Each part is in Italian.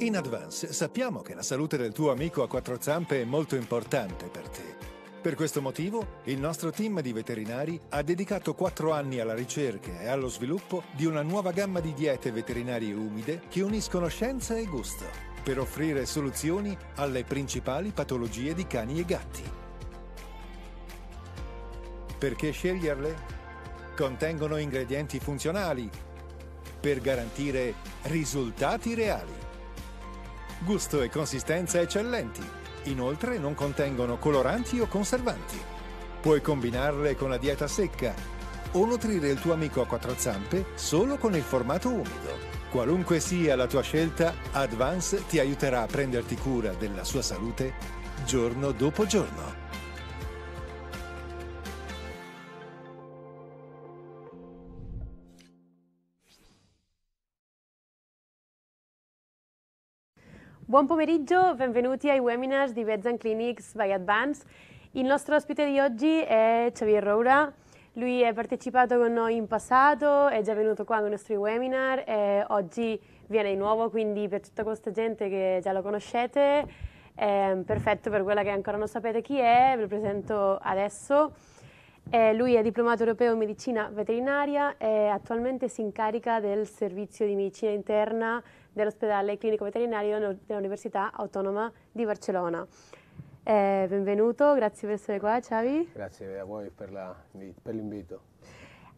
In Advance sappiamo che la salute del tuo amico a quattro zampe è molto importante per te. Per questo motivo, il nostro team di veterinari ha dedicato quattro anni alla ricerca e allo sviluppo di una nuova gamma di diete veterinarie umide che uniscono scienza e gusto per offrire soluzioni alle principali patologie di cani e gatti. Perché sceglierle? Contengono ingredienti funzionali per garantire risultati reali. Gusto e consistenza eccellenti. Inoltre non contengono coloranti o conservanti. Puoi combinarle con la dieta secca o nutrire il tuo amico a quattro zampe solo con il formato umido. Qualunque sia la tua scelta, Advance ti aiuterà a prenderti cura della sua salute giorno dopo giorno. Buon pomeriggio, benvenuti ai webinars di Vets and Clinics by Advance. Il nostro ospite di oggi è Xavier Roura. Lui è partecipato con noi in passato, è già venuto qua con i nostri webinar e oggi viene di nuovo, quindi per tutta questa gente che già lo conoscete, è perfetto per quella che ancora non sapete chi è, ve lo presento adesso. Eh, lui è diplomato europeo in medicina veterinaria e attualmente si incarica del servizio di medicina interna dell'ospedale clinico veterinario dell'Università Autonoma di Barcellona. Eh, benvenuto, grazie per essere qua Xavi. Grazie a voi per, l'invito.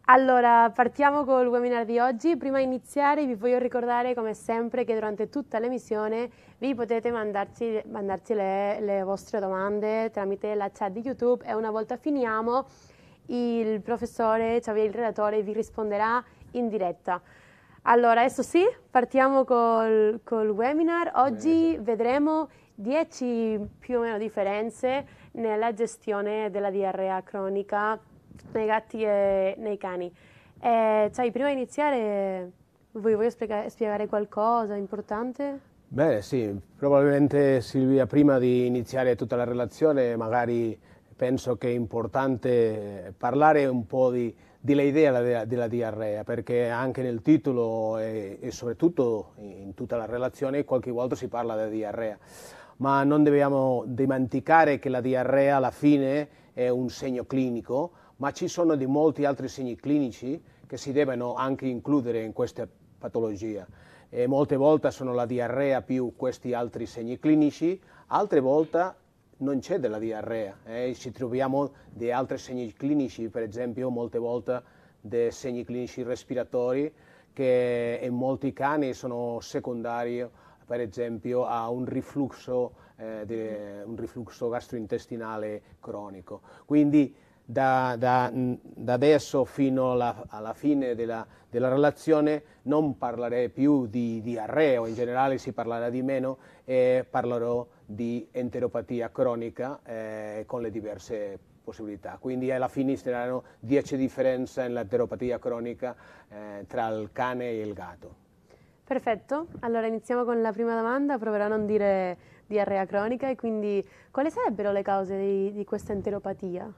Allora, partiamo col webinar di oggi. Prima di iniziare vi voglio ricordare come sempre che durante tutta l'emissione vi potete mandarci, mandarci le, le vostre domande tramite la chat di YouTube e una volta finiamo il professore, Xavi, cioè il relatore, vi risponderà in diretta. Allora, adesso sì, partiamo col, col webinar. Oggi Bene. vedremo 10 più o meno differenze nella gestione della diarrea cronica nei gatti e nei cani. Eh, cioè, prima di iniziare, vuoi, voglio spiega spiegare qualcosa importante? Bene, sì, probabilmente Silvia, prima di iniziare tutta la relazione, magari penso che è importante eh, parlare un po' di dell'idea della, della diarrea, perché anche nel titolo e, e, soprattutto in tutta la relazione qualche volta si parla di diarrea, ma non dobbiamo dimenticare che la diarrea alla fine è un segno clinico, ma ci sono di molti altri segni clinici che si devono anche includere in questa patologia. E molte volte sono la diarrea più questi altri segni clinici, altre volte non c'è della diarrea, eh? ci troviamo di altri segni clinici, per esempio molte volte dei segni clinici respiratori che in molti cani sono secondari per esempio a un riflusso, eh, di, un riflusso gastrointestinale cronico. Quindi da, da, da adesso fino alla, alla fine della, della, relazione non parlerei più di diarrea o in generale si parlerà di meno e parlerò di enteropatia cronica eh, con le diverse possibilità. Quindi alla fine ci saranno 10 differenze nell'enteropatia cronica eh, tra il cane e il gatto. Perfetto, allora iniziamo con la prima domanda, proverò a non dire diarrea cronica e quindi quali sarebbero le cause di, di questa enteropatia?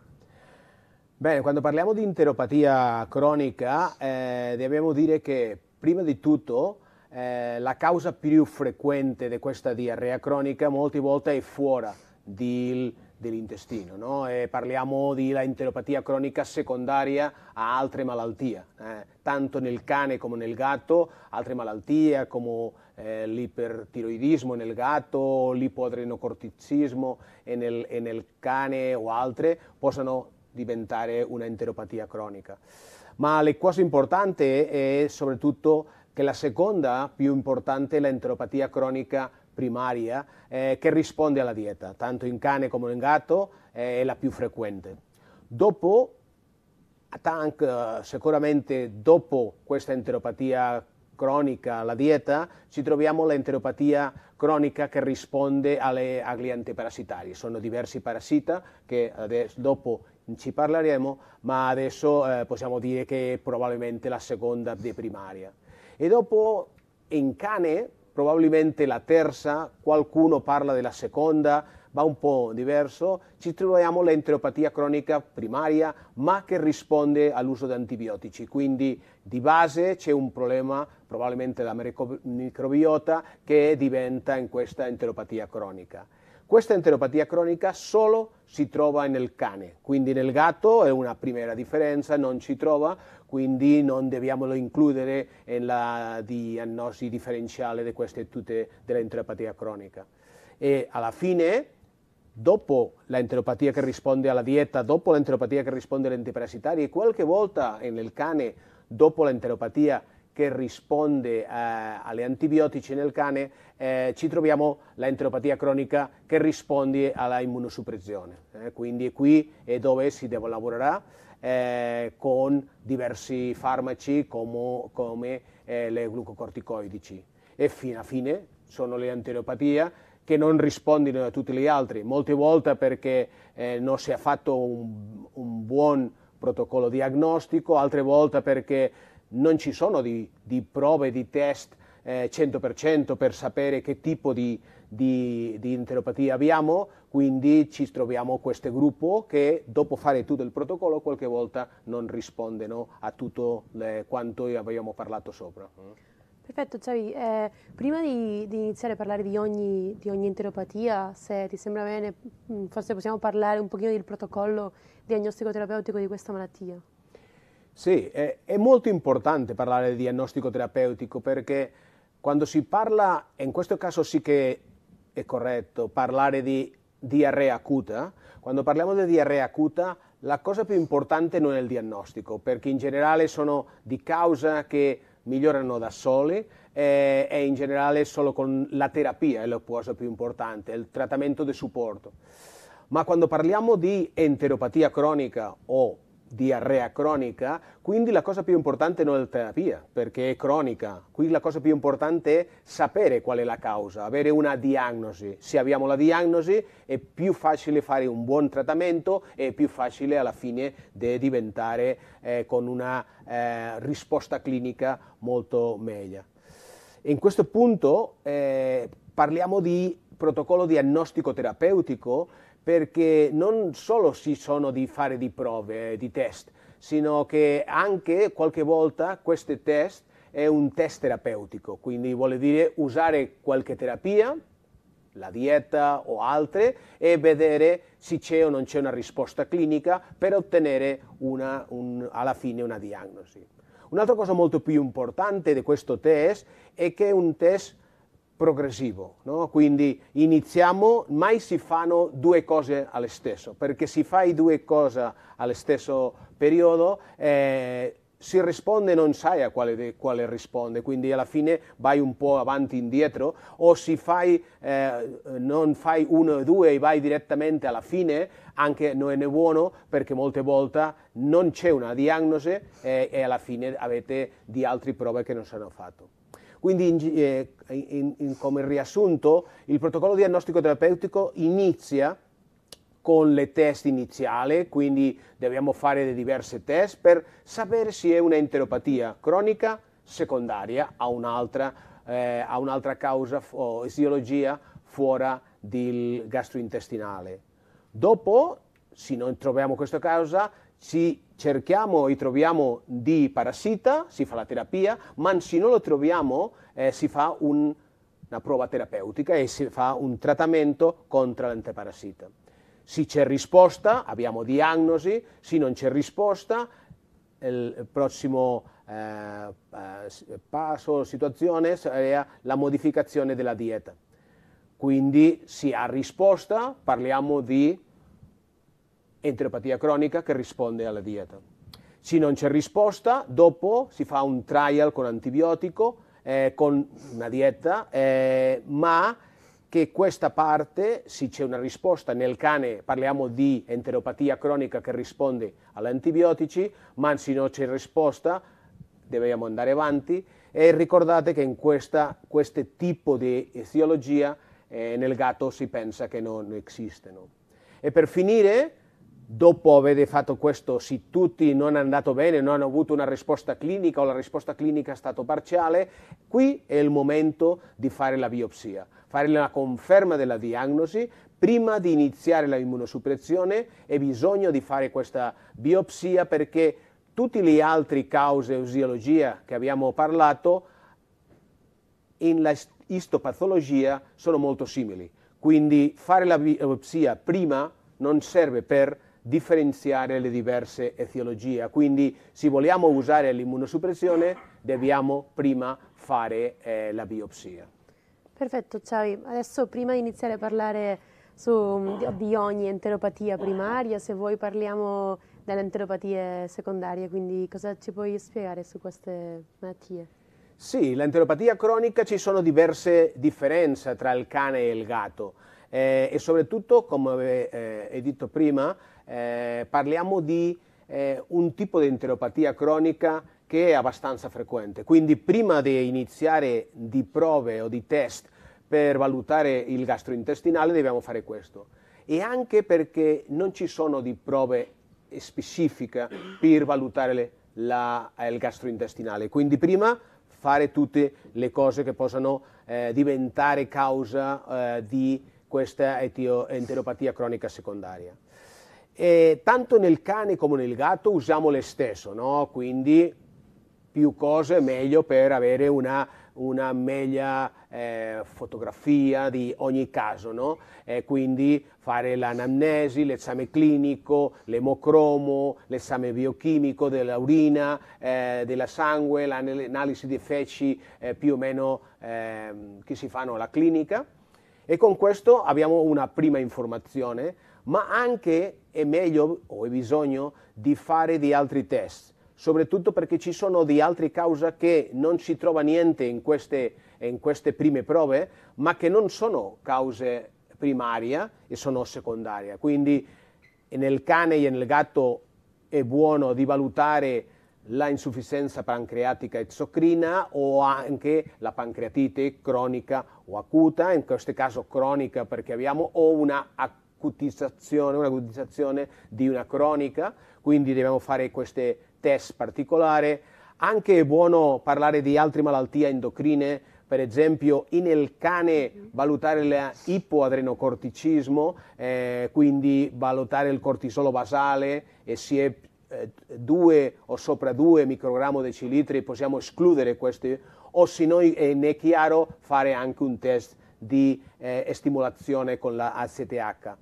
Bene, quando parliamo di interopatia cronica eh, dobbiamo dire che prima di tutto eh, la causa più frequente di questa diarrea cronica molte volte è fuori del, dell'intestino. No? parliamo di interopatia cronica secondaria a altre malattie, eh, tanto nel cane come nel gatto, altre malattie come eh, l'ipertiroidismo nel gatto, l'ipoadrenocorticismo nel, nel cane o altre possono diventare una enteropatia cronica. Ma la cosa importante è soprattutto che la seconda più importante è l'enteropatia cronica primaria eh, che risponde alla dieta, tanto in cane come in gatto eh, è la più frequente. Dopo, tank, eh, sicuramente dopo questa enteropatia cronica, la dieta, ci troviamo l'enteropatia cronica che risponde alle, agli antiparasitari. Sono diversi parassita che adesso, dopo ci parleremo, ma adesso eh, possiamo dire che è probabilmente la seconda di primaria. E dopo in cane, probabilmente la terza, qualcuno parla della seconda, va un po' diverso, ci troviamo l'enteropatia cronica primaria, ma che risponde all'uso di antibiotici. Quindi di base c'è un problema probabilmente la microbiota che diventa in questa enteropatia cronica. Questa enteropattia cronica solo si trova nel cane, quindi nel gatto è una prima differenza, non si trova, quindi non dobbiamo includere nella diagnosi differenziale di queste tutte dell'enteropatia cronica. E alla fine, dopo l'enteropatia che risponde alla dieta, dopo l'enteropatia che risponde all'antiparasitaria e qualche volta nel cane dopo l'enteropatia che risponde eh, agli antibiotici nel cane, eh, ci troviamo l'enteropatia cronica che risponde alla immunosuppressione. Eh, quindi qui è dove si deve lavorerà eh, con diversi farmaci come, come eh, le glucocorticoidici. E fino a fine sono le anteropatie che non rispondono a tutti gli altri, molte volte perché eh, non si è fatto un, un buon protocollo diagnostico, altre volte perché non ci sono di, di prove, di test eh, 100% per sapere che tipo di, di, di enteropatia abbiamo, quindi ci troviamo questo gruppo che dopo fare tutto il protocollo qualche volta non rispondono a tutto le, quanto abbiamo parlato sopra. Perfetto, Xavi, eh, prima di, di, iniziare a parlare di ogni, di ogni, enteropatia, se ti sembra bene, mm, forse possiamo parlare un pochino del protocollo diagnostico terapeutico di questa malattia. Sì, è, è molto importante parlare di diagnostico terapeutico perché quando si parla, in questo caso sì che è corretto, parlare di diarrea acuta, quando parliamo di diarrea acuta la cosa più importante non è il diagnostico, perché in generale sono di causa che migliorano da soli eh, e in generale solo con la terapia è la cosa più importante, il trattamento di supporto. Ma quando parliamo di enteropatia cronica o diarrea cronica, quindi la cosa più importante non è la terapia, perché è cronica, Qui la cosa più importante è sapere qual è la causa, avere una diagnosi. Se abbiamo la diagnosi è più facile fare un buon trattamento e più facile alla fine di diventare eh, con una eh, risposta clinica molto meglio. In questo punto eh, parliamo di protocollo diagnostico terapeutico perché non solo si sono di fare di prove, eh, di test, sino che anche qualche volta questi test è un test terapeutico, quindi vuol dire usare qualche terapia, la dieta o altre, e vedere se c'è o non c'è una risposta clinica per ottenere una, un, alla fine una diagnosi. Un'altra cosa molto più importante di questo test è che è un test progressivo, no? quindi iniziamo, mai si fanno due cose allo stesso, perché se fai due cose allo stesso periodo eh, si risponde non sai a quale, quale, risponde, quindi alla fine vai un po' avanti e indietro o se fai, eh, non fai uno e due e vai direttamente alla fine anche non è buono perché molte volte non c'è una diagnosi e, eh, e alla fine avete di altre prove che non sono fatte. Quindi eh, in, in, in, come riassunto il protocollo diagnostico terapeutico inizia con le test iniziali, quindi dobbiamo fare diverse test per sapere se è un'enteropatia cronica secondaria a un'altra, eh, a un'altra causa o esiologia fuori del gastrointestinale. Dopo, se non troviamo questa causa, ci cerchiamo e troviamo di parassita, si fa la terapia, ma se non lo troviamo eh, si fa un, una prova terapeutica e si fa un trattamento contro l'antiparassita. Se c'è risposta, abbiamo diagnosi, se non c'è risposta, il prossimo eh, eh passo, situazione sarà la modificazione della dieta. Quindi se ha risposta parliamo di enteropatia cronica che risponde alla dieta. Se non c'è risposta, dopo si fa un trial con antibiotico, eh, con una dieta, eh, ma che questa parte, se c'è una risposta nel cane, parliamo di enteropatia cronica che risponde agli antibiotici, ma se non c'è risposta, dobbiamo andare avanti. E ricordate che in questo tipo di etiologia eh, nel gatto si pensa che non esistano. E per finire, dopo aver fatto questo, se tutti non è andato bene, non hanno avuto una risposta clinica o la risposta clinica è stata parziale, qui è il momento di fare la biopsia, fare la conferma della diagnosi. Prima di iniziare l'immunosuppressione è bisogno di fare questa biopsia perché tutte le altre cause o etiologie che abbiamo parlato in la istopatologia sono molto simili. Quindi fare la biopsia prima non serve per differenziare le diverse etiologie. Quindi se vogliamo usare l'immunosuppressione dobbiamo prima fare eh, la biopsia. Perfetto, Xavi. Adesso prima di iniziare a parlare su, mm, di ogni enteropatia primaria, se vuoi parliamo delle enteropatie secondarie, quindi cosa ci puoi spiegare su queste malattie? Sì, l'enteropatia cronica ci sono diverse differenze tra il cane e il gatto eh, e soprattutto, come eh, detto prima, eh, parliamo di eh, un tipo di enteropatia cronica che è abbastanza frequente. Quindi prima di iniziare di prove o di test per valutare il gastrointestinale dobbiamo fare questo. E anche perché non ci sono di prove specifiche per valutare la, eh, il gastrointestinale. Quindi prima fare tutte le cose che possono eh, diventare causa eh, di questa enteropatia cronica secondaria. E tanto nel cane come nel gatto usiamo le stesse, no? quindi più cose meglio per avere una, una meglio eh, fotografia di ogni caso, no? eh, quindi fare l'anamnesi, l'esame clinico, l'emocromo, l'esame biochimico dell'urina, eh, della sangue, l'analisi dei feci eh, più o meno ehm, che si fanno alla clinica e con questo abbiamo una prima informazione ma anche è meglio o è bisogno di fare di altri test, soprattutto perché ci sono di altre cause che non si trova niente in queste, in queste prime prove, ma che non sono cause primarie e sono secondarie. Quindi nel cane e nel gatto è buono di valutare la insufficienza pancreatica ezzocrina o anche la pancreatite cronica o acuta, in questo caso cronica perché abbiamo o una acuta cutizzazione, una cutizzazione di una cronica, quindi dobbiamo fare questi test particolari. Anche è buono parlare di altre malattie endocrine, per esempio nel cane valutare l'ipoadrenocorticismo, eh, quindi valutare il cortisolo basale e se è 2 eh, o sopra 2 microgrammi decilitri possiamo escludere questi o se no eh, è chiaro fare anche un test di eh, stimolazione con la ACTH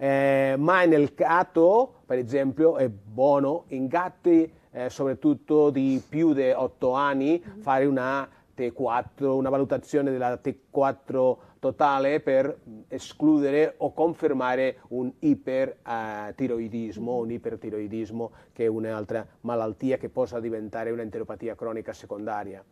eh, ma nel caso, per esempio, è buono in gatti, eh, soprattutto di più di 8 anni, mm -hmm. fare una, T4, una valutazione della T4 totale per escludere o confermare un ipertiroidismo, mm-hmm. un ipertiroidismo che è un'altra malattia che possa diventare un'enteropatia cronica secondaria.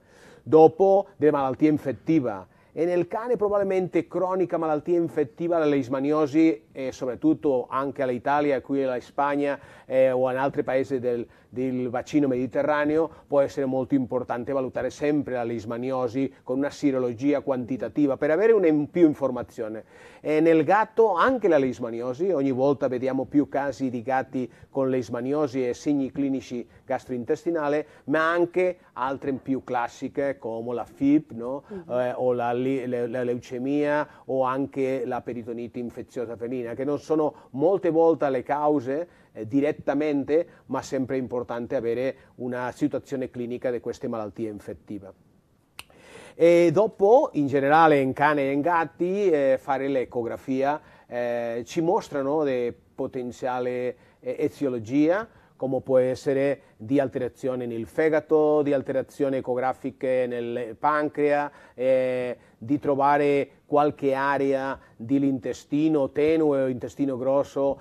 Dopo delle malattie infettive, e nel cane probabilmente cronica malattia infettiva dell'ismaniosi e soprattutto anche all'Italia, qui alla Spagna eh, o in altri paesi del, del vaccino mediterraneo può essere molto importante valutare sempre la leishmaniosi con una sirologia quantitativa per avere un, più informazione. E nel gatto anche la leishmaniosi, ogni volta vediamo più casi di gatti con leishmaniosi e segni clinici gastrointestinali, ma anche altre più classiche come la FIP no? Mm-hmm. eh, o la, le, la, leucemia o anche la peritonite infeziosa felina, che non sono molte volte le cause eh, direttamente, ma sempre è importante avere una situazione clinica di queste malattie infettive. E dopo, in generale in cane e in gatti, eh, fare l'ecografia eh, ci mostrano di potenziale eh, eziologia, come può essere di alterazione nel fegato, di alterazioni ecografiche nel pancrea, eh, di trovare qualche area dell'intestino tenue o intestino grosso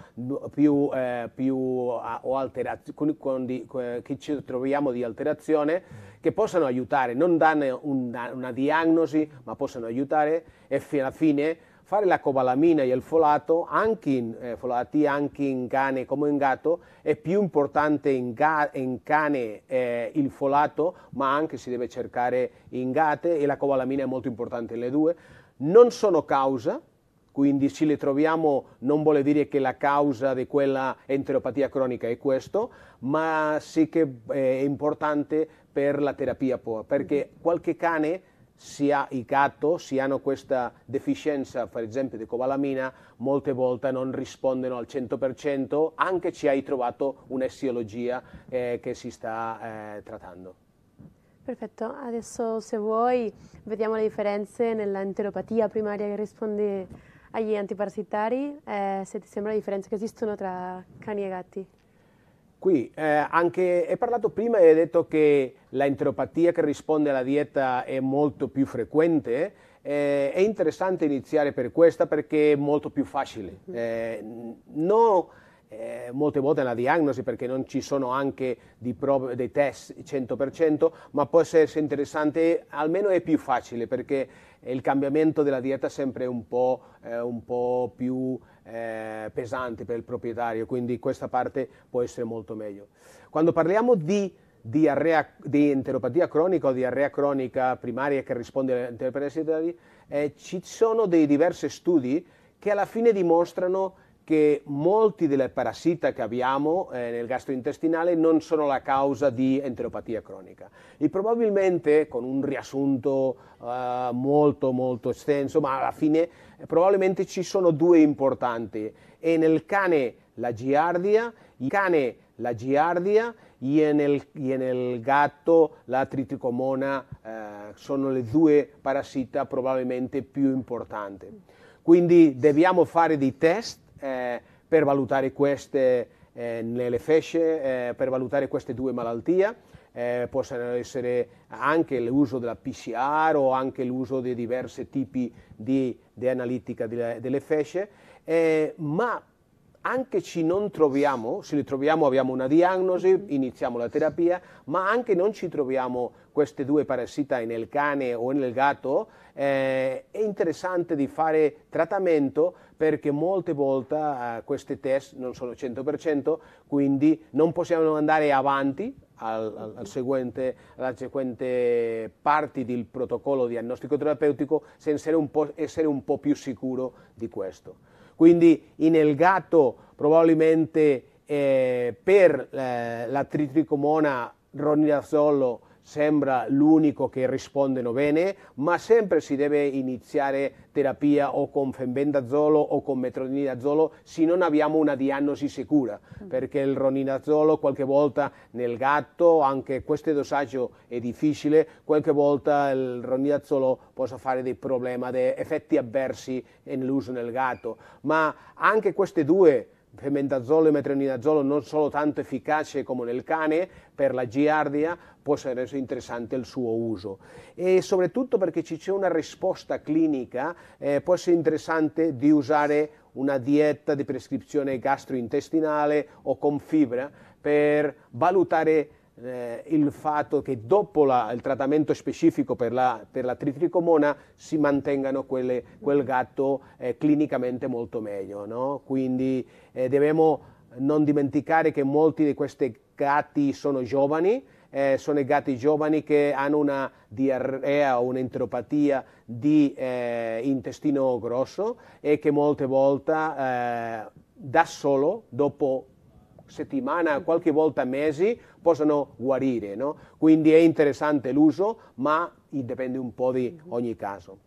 più, eh, più o con, con di, che ci troviamo di alterazione, mm. che possano aiutare, non dare una, una diagnosi, ma possono aiutare e alla fine fare la cobalamina e il folato anche in, eh, folati anche in cane come in gatto è più importante in, ga, in cane eh, il folato ma anche si deve cercare in gatte e la cobalamina è molto importante le due non sono causa, quindi se le troviamo non vuole dire che la causa di quella enteropatia cronica è questo, ma sì che eh, è importante per la terapia, perché mm-hmm. qualche cane sia i gatto, se hanno questa deficienza, per esempio, di cobalamina, molte volte non rispondono al 100%, anche se hai trovato un'essiologia eh, che si sta eh, trattando. Perfetto, adesso se vuoi vediamo le differenze nell'enteropatia primaria che risponde agli antiparassitari, eh, se ti sembra le differenze che esistono tra cani e gatti. Qui eh, anche hai parlato prima e hai detto che l'enteropatia che risponde alla dieta è molto più frequente. Eh, è interessante iniziare per questa perché è molto più facile. Mm-hmm. Eh, no, eh, molte volte è una diagnosi perché non ci sono anche prove, dei test 100%, ma può essere interessante, almeno è più facile perché il cambiamento della dieta è sempre un po', eh, un po più eh, pesante per il proprietario, quindi questa parte può essere molto meglio. Quando parliamo di diarrea, di enteropatia cronica o diarrea cronica primaria che risponde all'enteropatia sanitaria, eh, ci sono dei diversi studi che alla fine dimostrano che molti delle parassiti che abbiamo eh, nel gastrointestinale non sono la causa di enteropatia cronica e probabilmente con un riassunto eh, molto molto estenso ma alla fine eh, probabilmente ci sono due importanti e nel cane la giardia, il cane la giardia e nel, e nel gatto la triticomona eh, sono le due parassiti probabilmente più importanti. Quindi dobbiamo fare dei test eh, per valutare queste eh, nelle fesce, eh, per valutare queste due malattie. Eh, possono essere anche l'uso della PCR o anche l'uso di diversi tipi di, di analitica delle, delle fesce, eh, ma anche se non troviamo, se li troviamo abbiamo una diagnosi, mm-hmm. iniziamo la terapia, ma anche non ci troviamo queste due parassiti nel cane o nel gatto, eh, è interessante di fare trattamento perché molte volte eh, questi test non sono 100%, quindi non possiamo andare avanti al, al seguente, alla seguente parte del protocollo diagnostico terapeutico senza essere un po', essere un po più sicuro di questo quindi in inelgato probabilmente eh, per eh, la tritricomona ronidasolo sembra l'unico che rispondono bene, ma sempre si deve iniziare terapia o con fembendazolo o con metronidazolo se non abbiamo una diagnosi sicura, mm. perché il roninazolo qualche volta nel gatto, anche questo dosaggio è difficile, qualche volta il roninazolo possa fare dei problemi, dei effetti avversi nell'uso nel gatto, ma anche queste due femendazolo e metronidazolo non sono tanto efficaci come nel cane per la giardia, può essere interessante il suo uso e soprattutto perché ci c'è una risposta clinica eh, può essere interessante di usare una dieta di prescrizione gastrointestinale o con fibra per valutare eh, il fatto che dopo la, il trattamento specifico per la, per la tritricomona si mantengano quelle, quel gatto eh, clinicamente molto meglio. No? Quindi eh, dobbiamo non dimenticare che molti di questi gatti sono giovani eh, sono i gatti giovani che hanno una diarrea o un'enteropatia di eh, intestino grosso e che molte volte eh, da solo, dopo settimana, qualche volta mesi, possono guarire. No? Quindi è interessante l'uso, ma dipende un po' di ogni caso.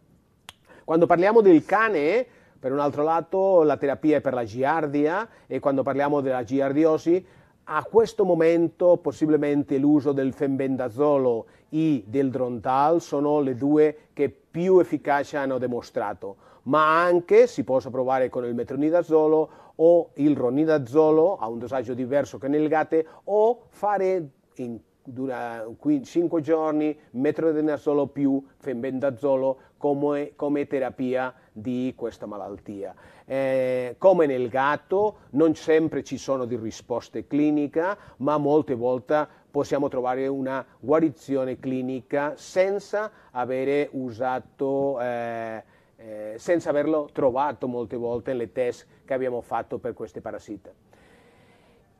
Quando parliamo del cane, per un altro lato la terapia è per la giardia e quando parliamo della giardiosi a questo momento possibilmente l'uso del fembendazolo e del drontal sono le due che più efficacia hanno dimostrato, ma anche si può provare con il metronidazolo o il ronidazolo a un dosaggio diverso che nel GATE o fare in dura 5 giorni metronidazolo più fembendazolo come, come terapia di questa malattia. Eh, come nel gatto, non sempre ci sono di risposte cliniche, ma molte volte possiamo trovare una guarigione clinica senza avere usato... Eh, eh, senza averlo trovato molte volte nelle test che abbiamo fatto per queste parassite.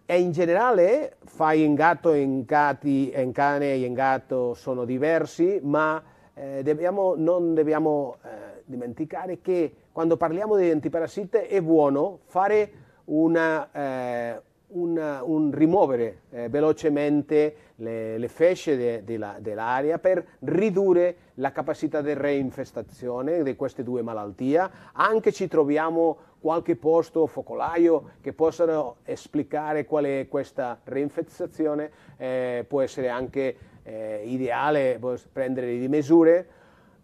E in generale, fai in gatto e in, cati, in cane e in gatto sono diversi, ma eh, dobbiamo, non dobbiamo eh, dimenticare che quando parliamo di antiparassite è buono fare una, eh, una, un rimuovere eh, velocemente le, le fesce de, de la, dell'aria per ridurre la capacità di reinfestazione di queste due malattie. Anche ci troviamo qualche posto o focolaio che possano esplicare qual è questa reinfestazione, eh, può essere anche eh, ideale prendere le misure,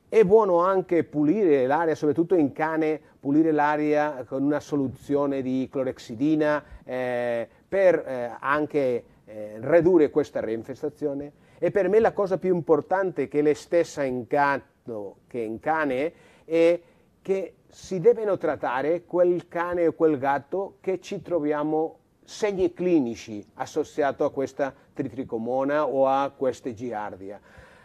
è buono anche pulire l'aria, soprattutto in cane, pulire l'aria con una soluzione di clorexidina eh, per eh, anche eh, ridurre questa reinfestazione. E per me la cosa più importante che lei stessa incanto che in cane è che si devono trattare quel cane o quel gatto che ci troviamo segni clinici associati a questa tritricomona o a queste giardia.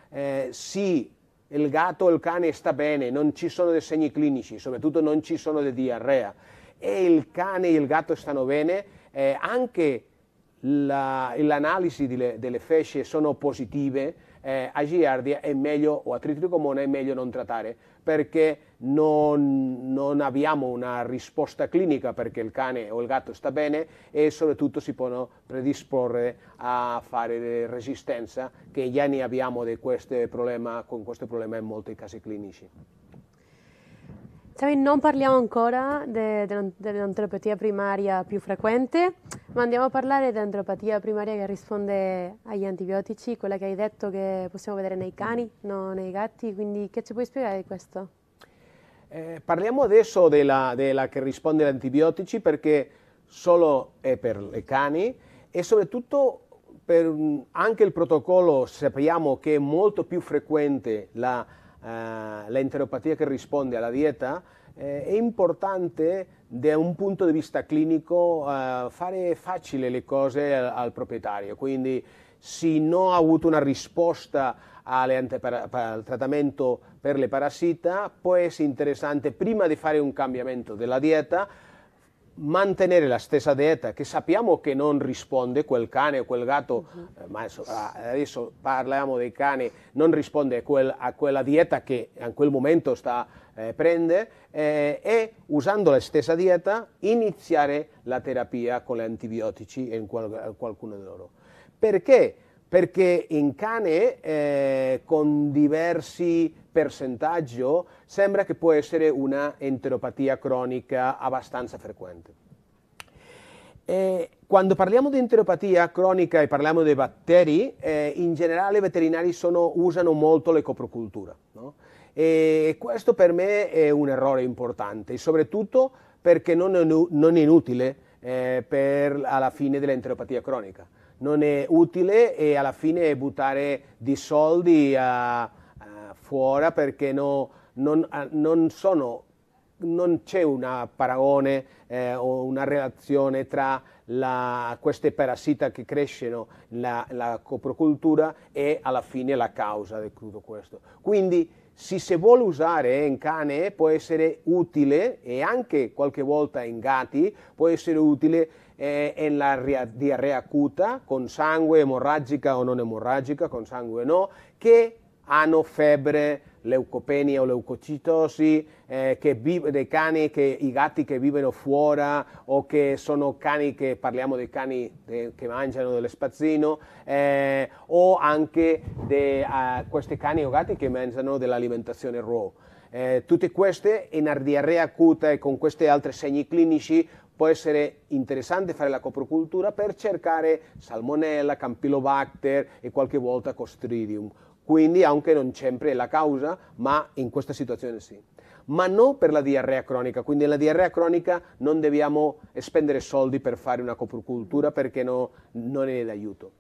Eh, sì, il gatto o il cane sta bene, non ci sono dei segni clinici, soprattutto non ci sono di diarrea, e il cane e il gatto stanno bene, eh, anche l'analisi delle, delle, fece sono positive, eh, a Giardia è meglio, o a Triticomona è meglio non trattare perché non, non, abbiamo una risposta clinica perché il cane o il gatto sta bene e soprattutto si possono predisporre a fare resistenza che già ne abbiamo questo problema, con questo problema in molti casi clinici. Cioè, non parliamo ancora de, de, dell'antropatia primaria più frequente, ma andiamo a parlare dell'antropatia primaria che risponde agli antibiotici, quella che hai detto che possiamo vedere nei cani, non nei gatti, quindi che ci puoi spiegare di questo? Eh, parliamo adesso della, della, che risponde agli antibiotici perché solo è per i cani e soprattutto per anche il protocollo sappiamo che è molto più frequente la eh, la enteropatía que responde a la dieta, eh, è importante da un punto di vista clinico eh, fare facile le cose al, al, proprietario, quindi se non ha avuto una risposta al trattamento per le parassita, può essere interessante prima di fare un cambiamento della dieta mantenere la stessa dieta che sappiamo che non risponde quel cane o quel gatto, uh mhm. eh, -huh. ma adesso, parliamo dei cani, non risponde quel, a, quella dieta che in quel momento sta eh, prende eh, e usando la stessa dieta iniziare la terapia con gli antibiotici in qual, qualcuno di loro. Perché? perché in cane eh, con diversi percentaggi oh, sembra che può essere una enteropatia cronica abbastanza frequente. E eh, quando parliamo di enteropatia cronica e parliamo dei batteri, eh, in generale i veterinari sono, usano molto le coproculture. No? E questo per me è un errore importante, soprattutto perché non è, non è inutile eh, per, alla fine dell'enteropatia cronica. Non è utile e alla fine buttare di soldi a, a fuori perché no, non, a, non, sono, non c'è un paragone eh, o una relazione tra la, queste parassita che crescono la, la coprocultura e alla fine la causa di tutto questo. Quindi si si vuole usare in cane può essere utile e anche qualche volta in gatti può essere utile eh, nella diarrea acuta con sangue emorragica o non emorragica, con sangue no, che hanno febbre, leucopenia o leucocitosi, eh, vive, dei cani che, i gatti che vivono fuori o che sono cani che parliamo dei cani de, che mangiano dello spazzino eh, o anche de, uh, questi cani o gatti che mangiano dell'alimentazione raw. Eh, tutte queste in diarrea acuta e con questi altri segni clinici può essere interessante fare la coprocultura per cercare salmonella, campylobacter e qualche volta costridium quindi anche non sempre è la causa, ma in questa situazione sì. Ma non per la diarrea cronica, quindi nella diarrea cronica non dobbiamo spendere soldi per fare una coprocultura perché no, non è d'aiuto.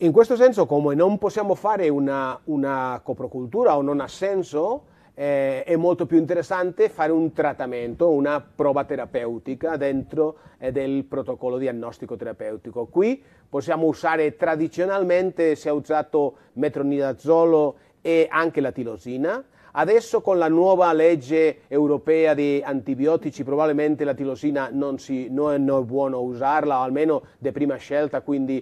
In questo senso, come non possiamo fare una, una coprocultura o non ha senso, eh, è molto più interessante fare un trattamento, una prova terapeutica dentro eh, del protocollo diagnostico terapeutico. Qui possiamo usare tradizionalmente, si è usato metronidazolo e anche la tilosina, Adesso con la nuova legge europea di antibiotici probabilmente la tilosina non, si, non è buono usarla, o almeno di prima scelta, quindi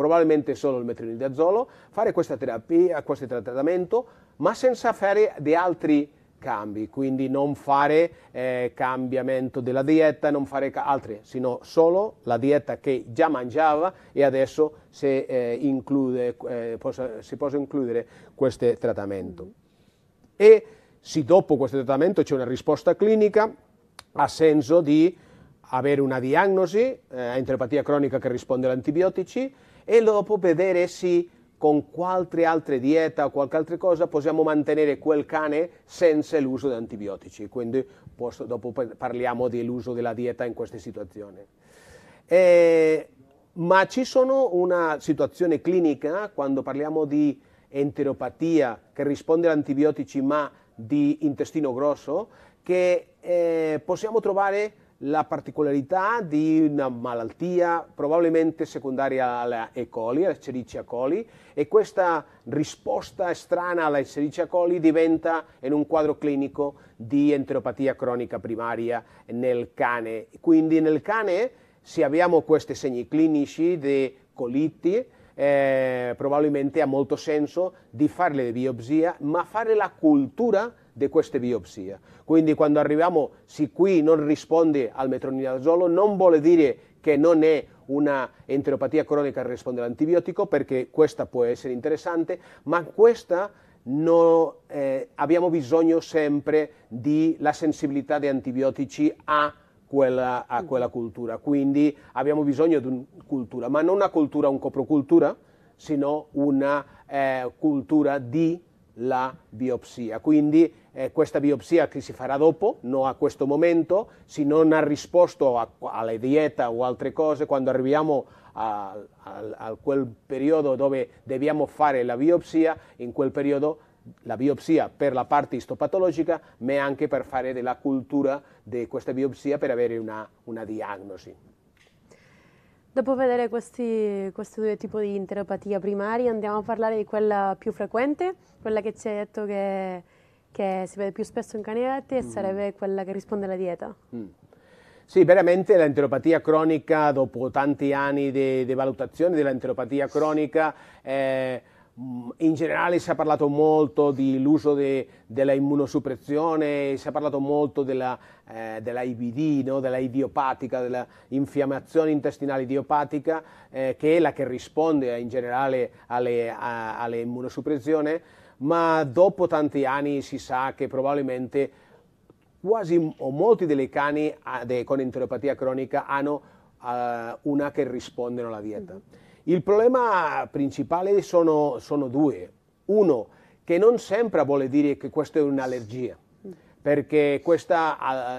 probabilmente solo il metronidazolo, fare questa terapia, questo trattamento, ma senza fare di altri cambi, quindi non fare eh, cambiamento della dieta, non fare altri, sino solo la dieta che già mangiava e adesso se, eh, include, eh, possa, si può includere questo trattamento. E se dopo questo trattamento c'è una risposta clinica, ha senso di avere una diagnosi, eh, enteropatia cronica che risponde agli antibiotici, e dopo vedere se con qualche altra dieta o qualche altra cosa possiamo mantenere quel cane senza l'uso di antibiotici. Quindi posso, dopo parliamo dell'uso della dieta in queste situazioni. Eh, ma ci sono una situazione clinica quando parliamo di enteropatia che risponde ad antibiotici ma di intestino grosso che eh, possiamo trovare la particolarità di una malattia probabilmente secondaria alla E. coli, alla Escherichia coli, e questa risposta strana alla Escherichia coli diventa in un quadro clinico di enteropatia cronica primaria nel cane. Quindi nel cane, se abbiamo questi segni clinici di coliti, eh, probabilmente ha molto senso di fare la biopsia, ma fare la cultura di queste biopsie. Quindi quando arriviamo, se qui non risponde al metronidazolo, non vuol dire che non è una enteropatia cronica che risponde all'antibiotico, perché questa può essere interessante, ma questa no, eh, abbiamo bisogno sempre della sensibilità di antibiotici a quella, a quella cultura. Quindi abbiamo bisogno di una cultura, ma non una cultura, un coprocultura, sino una eh, cultura di la biopsia. Quindi eh, questa biopsia che si farà dopo, non a questo momento, se non ha risposto a, alla dieta o altre cose, quando arriviamo a, a, a quel periodo dove dobbiamo fare la biopsia, in quel periodo la biopsia per la parte istopatologica, ma anche per fare della cultura di questa biopsia per avere una, una diagnosi. Dopo vedere questi, questi due tipi di enteropatia primaria, andiamo a parlare di quella più frequente, quella che ci hai detto che che si vede più spesso in canetti e mm. sarebbe quella che risponde alla dieta. Mm. Sì, veramente l'enteropatia cronica, dopo tanti anni di, di valutazione dell'enteropatia cronica, eh, in generale si è parlato molto dell'uso de, della immunosuppressione, si è parlato molto della, eh, della no? della idiopatica, dell'infiammazione intestinale idiopatica, eh, che è la che risponde in generale alle, a, alle immunosuppressioni ma dopo tanti anni si sa che probabilmente quasi o molti dei cani con enteropatia cronica hanno uh, una che rispondono alla dieta. Mm-hmm. Il problema principale sono, sono due. Uno, che non sempre vuole dire che questa è un'allergia, mm. perché questa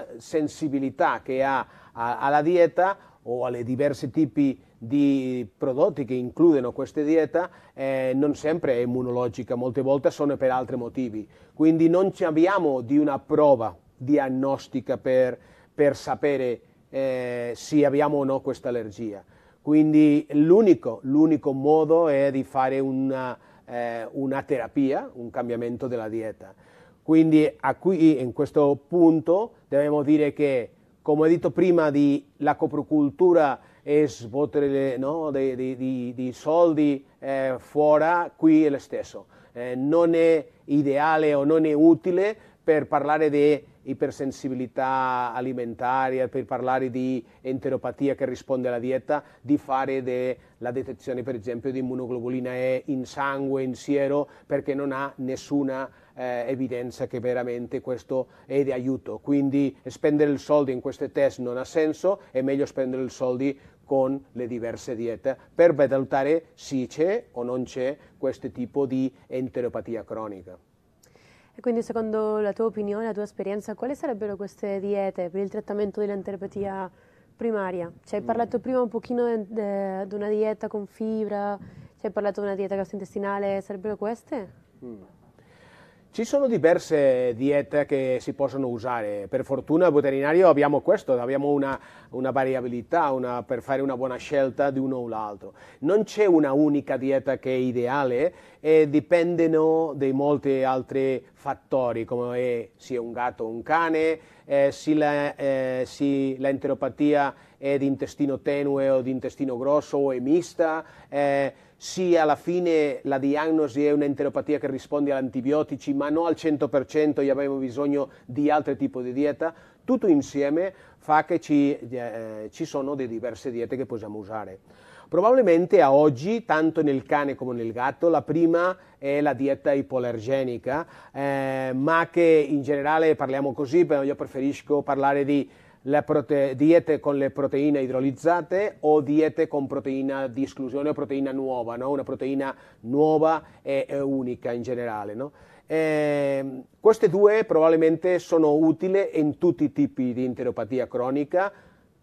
uh, sensibilità che ha alla dieta o alle diversi tipi di di prodotti che includono queste dieta eh, non sempre è immunologica, molte volte sono per altri motivi. Quindi non ci abbiamo di una prova diagnostica per, per sapere eh, se abbiamo o no questa allergia. Quindi l'unico, l'unico modo è di fare una, eh, una terapia, un cambiamento della dieta. Quindi a qui, in questo punto, dobbiamo dire che, come ho detto prima, di la coprocultura e sbottere le, no, dei, dei, dei, soldi eh, fuori, qui è lo stesso. Eh, non è ideale o non è utile per parlare di ipersensibilità alimentare, per parlare di enteropatia che risponde alla dieta, di fare la detezione per esempio di immunoglobulina E in sangue, in siero, perché non ha nessuna eh, evidenza che veramente questo è di aiuto. Quindi spendere i soldi in questi test non ha senso, è meglio spendere i soldi con le diverse diete per valutare se c'è o non c'è questo tipo di enteropatia cronica. E quindi secondo la tua opinione, la tua esperienza, quali sarebbero queste diete per il trattamento dell'enteropatia primaria? Ci hai mm. parlato prima un pochino eh, di una dieta con fibra, ci hai parlato di una dieta gastrointestinale, sarebbero queste? Mm. Ci sono diverse diete che si possono usare, per fortuna al veterinario abbiamo questo, abbiamo una, una variabilità una, per fare una buona scelta di uno o l'altro. Non c'è una unica dieta che è ideale e dipendono da molti altri fattori come è, se un gatto o un cane, eh, se eh, l'enteropatia eh, è di intestino tenue o di intestino grosso o è mista. Eh, sì, alla fine la diagnosi è un'enteropatia che risponde agli antibiotici, ma non al 100%, e abbiamo bisogno di altri tipi di dieta, tutto insieme fa che ci, eh, ci sono diverse diete che possiamo usare. Probabilmente a oggi, tanto nel cane come nel gatto, la prima è la dieta ipolergenica, eh, ma che in generale parliamo così, però io preferisco parlare di prote- diete con le proteine idrolizzate o diete con proteina di esclusione o proteina nuova, no? una proteina nuova e, e unica in generale. No? Eh, queste due probabilmente sono utili in tutti i tipi di enteropatia cronica,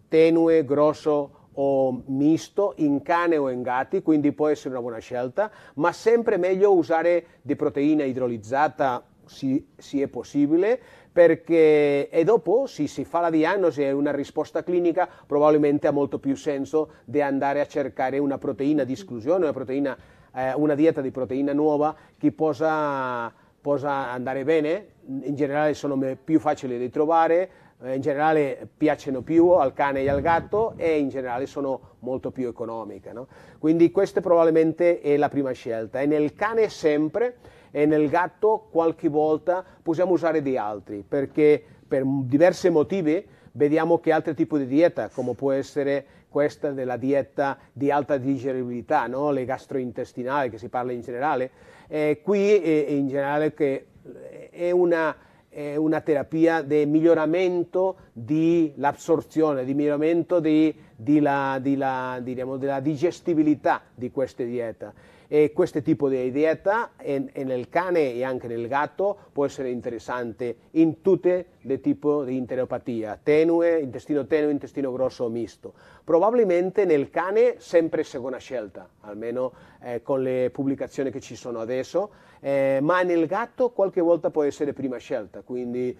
tenue, grosso o misto, in cane o in gatti, quindi può essere una buona scelta, ma sempre meglio usare di proteina idrolizzata se è possibile, perché e dopo se si fa la diagnosi e una risposta clinica probabilmente ha molto più senso di andare a cercare una proteina di esclusione, una, proteina, eh, una dieta di proteina nuova che possa, possa, andare bene, in generale sono più facili da trovare, eh, in generale piacciono più al cane e al gatto e in generale sono molto più economiche. No? Quindi questa probabilmente è la prima scelta e nel cane sempre e nel gatto qualche volta possiamo usare di altri perché per diversi motivi vediamo che altri tipi di dieta, come può essere questa della dieta di alta digeribilità, no? le gastrointestinali che si parla in generale, eh, qui è, in generale che eh, è una, è una terapia di miglioramento dell'absorzione, di miglioramento della di di diciamo, digestibilità di queste diete e questo tipo di dieta nel cane e anche nel gatto può essere interessante in tutte le tipi di enteropatia, tenue, intestino tenue, intestino grosso o misto. Probabilmente nel cane sempre seconda scelta, almeno eh, con le pubblicazioni che ci sono adesso, eh, ma nel gatto qualche volta può essere prima scelta, quindi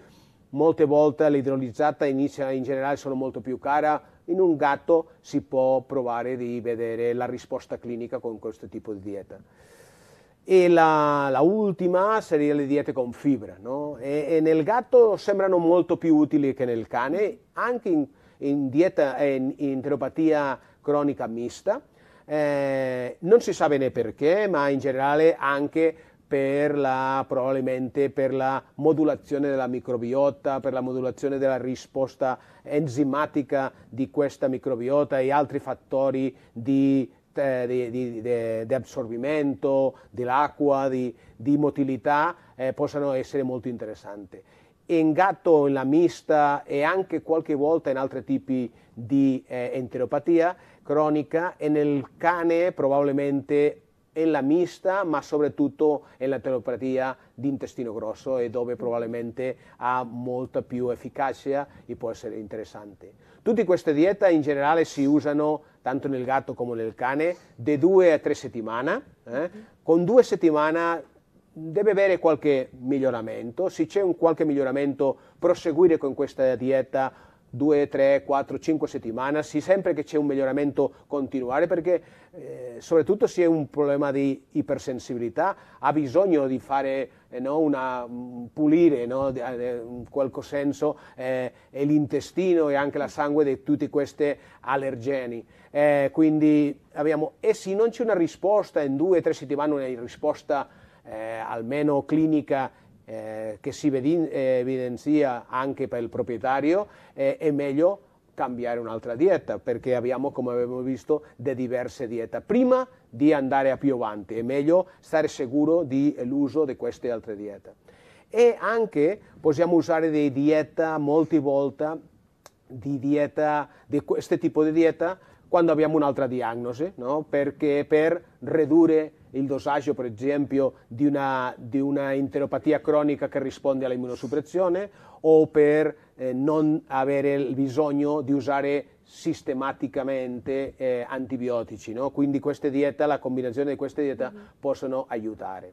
molte volte l'idrolizzata inizia in generale sono molto più cara, in un gatto si può provare di vedere la risposta clinica con questo tipo di dieta. E la, la ultima sarebbe le diete con fibra, no? e, e, nel gatto sembrano molto più utili che nel cane, anche in, in dieta, eh, in, in teropatia cronica mista, eh, non si sa bene perché, ma in generale anche per la, probabilmente per la modulazione della microbiota, per la modulazione della risposta enzimatica di questa microbiota e altri fattori di, eh, di, di, di assorbimento dell'acqua, di, motilità, eh, possano essere molto interessanti. In gatto, in la mista e anche qualche volta in altri tipi di eh, enteropatia cronica e nel cane probabilmente la mista, ma soprattutto nell'antenopatia di intestino grosso e dove probabilmente ha molta più efficacia e può essere interessante. Tutte queste diete in generale si usano tanto nel gatto come nel cane, da due a tre settimane. Eh? Mhm. Con due settimane deve avere qualche miglioramento, se c'è un qualche miglioramento proseguire con questa dieta due, tre, quattro, cinque settimane, sì sempre che c'è un miglioramento continuare perché eh, soprattutto se è un problema di ipersensibilità ha bisogno di fare eh, no, una, mm, pulire no, di, in eh, qualche senso eh, l'intestino e anche la sangue di tutti questi allergeni. Eh, quindi abbiamo, e se non c'è una risposta in due, tre settimane, una risposta almeno clinica eh, che si evidenzia anche per il proprietario, eh, è meglio cambiare un'altra dieta perché abbiamo, come abbiamo visto, de diverse diete. Prima di andare a più avanti, è meglio stare sicuro dell'uso di queste altre diete. E anche possiamo usare dei dieta molte volte di dieta, di questo tipo di dieta quando abbiamo un'altra diagnosi, no? perché per ridurre il dosaggio per esempio di una, di una enteropatia cronica che risponde all'immunosuppressione o per eh, non avere il bisogno di usare sistematicamente eh, antibiotici. No? Quindi queste dieta, la combinazione di queste dieta mm-hmm. possono aiutare.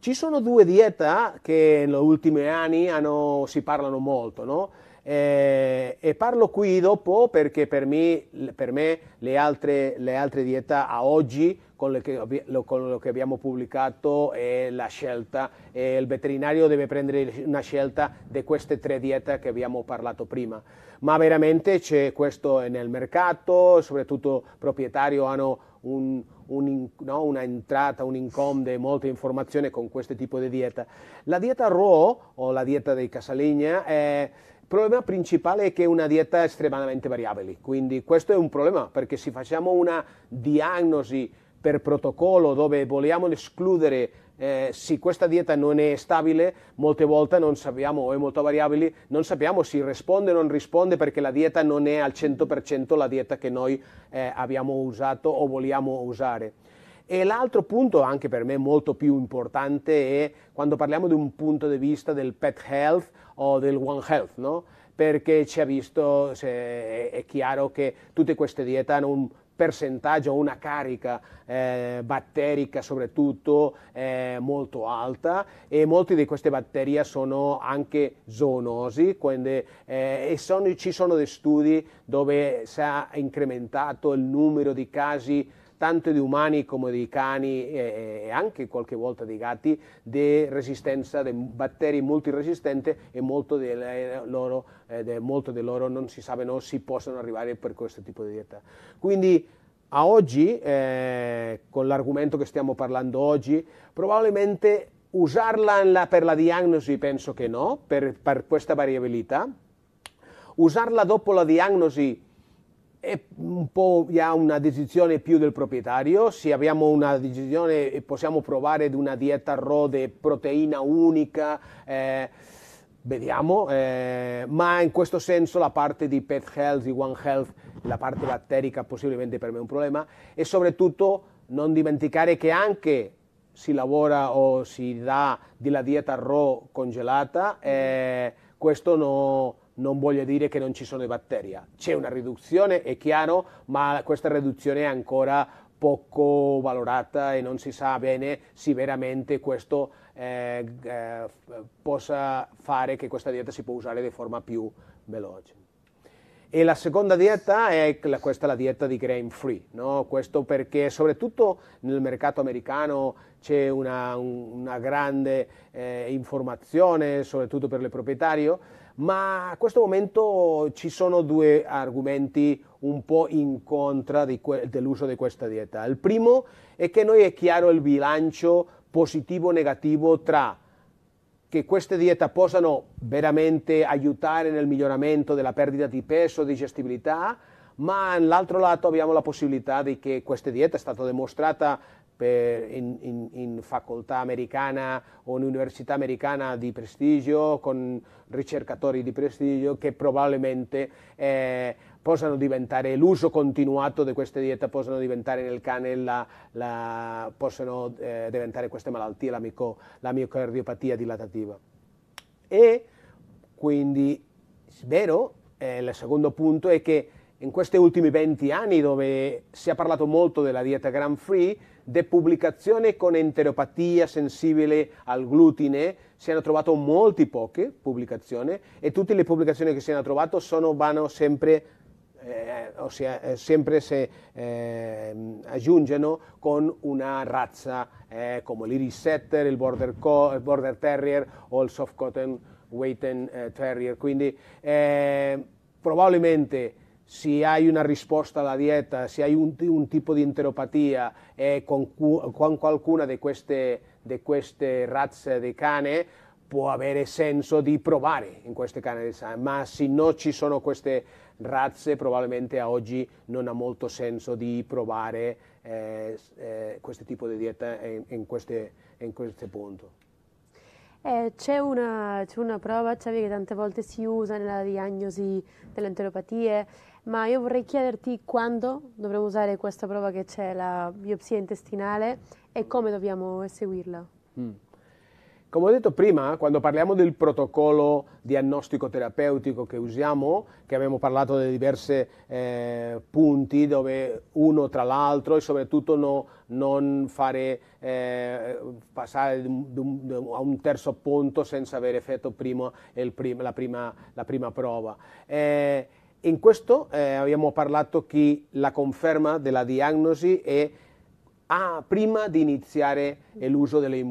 Ci sono due dieta che negli ultimi anni hanno, si parlano molto, no? Eh, e parlo qui dopo perché per me, per me le, altre, le, altre, diete a oggi con, le che, lo, con lo che abbiamo pubblicato è la scelta e il veterinario deve prendere una scelta di queste tre diete che abbiamo parlato prima ma veramente c'è questo nel mercato soprattutto proprietari hanno un, un, no, una entrata, un income di molta informazione con questo tipo di dieta. La dieta RAW o la dieta dei casalingna è, problema principale è che è una dieta estremamente variabile, quindi questo è un problema perché se facciamo una diagnosi per protocollo dove vogliamo escludere eh, se questa dieta non è stabile, molte volte non sappiamo, o è molto variabile, non sappiamo se risponde o non risponde perché la dieta non è al 100% la dieta che noi eh, abbiamo usato o vogliamo usare. E l'altro punto, anche per me molto più importante, è quando parliamo di un punto di vista del pet health o del one health, no? perché ci ha visto, è chiaro che tutte queste diete hanno un percentaggio, una carica eh, batterica soprattutto eh, molto alta e molte di queste batterie sono anche zoonosi quindi, eh, e sono, ci sono dei studi dove si è incrementato il numero di casi tanto di umani come di cani e, anche qualche volta di gatti, di resistenza, di batteri multiresistenti e molto del loro, eh, de, molto del loro non si sa no, si possono arrivare per questo tipo di dieta. Quindi a oggi, eh, con l'argomento che stiamo parlando oggi, probabilmente usarla per la diagnosi penso che no, per, per questa variabilità. Usarla dopo la diagnosi è un po' già una decisione più del proprietario, se abbiamo una decisione e possiamo provare di una dieta raw di proteina unica, eh, vediamo, eh, ma in questo senso la parte di pet health, di one health, la parte batterica possibilmente per me è un problema e soprattutto non dimenticare che anche si lavora o si dà della dieta raw congelata, eh, questo non non voglio dire che non ci sono i batteri, ah. c'è una riduzione, è chiaro, ma questa riduzione è ancora poco valorata e non si sa bene se veramente questo eh, eh, possa fare che questa dieta si può usare di forma più veloce. E la seconda dieta è questa, la dieta di grain free, no? questo perché soprattutto nel mercato americano c'è una, una, grande eh, informazione, soprattutto per il proprietario, ma a questo momento ci sono due argomenti un po' in contra dell'uso di questa dieta. Il primo è che noi è chiaro il bilancio positivo-negativo tra che queste diete possano veramente aiutare nel miglioramento della perdita di peso, digestibilità, ma dall'altro lato abbiamo la possibilità di che queste dieta è stata dimostrata in, in, in, facoltà americana o in università americana di prestigio, con ricercatori di prestigio che probabilmente eh, possano diventare l'uso continuato di queste diete, possono diventare nel cane, la, la, possono eh, diventare queste malattie, la, mico, la micardiopatia dilatativa. E quindi è vero, eh, il secondo punto è che in questi ultimi 20 anni dove si è parlato molto della dieta gram free, pubblicazioni con enteropatia sensibile al glutine, si hanno trovato molte poche pubblicazioni e tutte le pubblicazioni che si hanno trovato sono, vanno sempre, eh, ossia, eh, sempre se eh, aggiungono con una razza eh, come l'Iris Setter, il border, il border, Terrier o il Soft Cotton Weighted eh, Terrier, quindi eh, probabilmente si hai una risposta alla dieta, se hai un, un, tipo di enteropatia e con, con qualcuna di queste, di queste razze di cane può avere senso di provare in queste cane di sangue, ma se non ci sono queste razze probabilmente a oggi non ha molto senso di provare eh, eh, questo tipo di dieta in, in, queste, in questo punto. Eh, c'è, una, una, prova, Xavi, che tante volte si usa nella diagnosi delle enteropatie ma io vorrei chiederti quando dovremo usare questa prova che c'è, la biopsia intestinale, e come dobbiamo eseguirla. Mm. Come ho detto prima, quando parliamo del protocollo diagnostico terapeutico che usiamo, che abbiamo parlato di diversi eh, punti, dove uno tra l'altro e soprattutto no, non fare, eh, passare a un terzo punto senza aver effetto prima, prima, la, prima la, prima, prova. Eh, in questo eh, abbiamo parlato che la conferma della diagnosi è ah, prima di iniziare l'uso delle,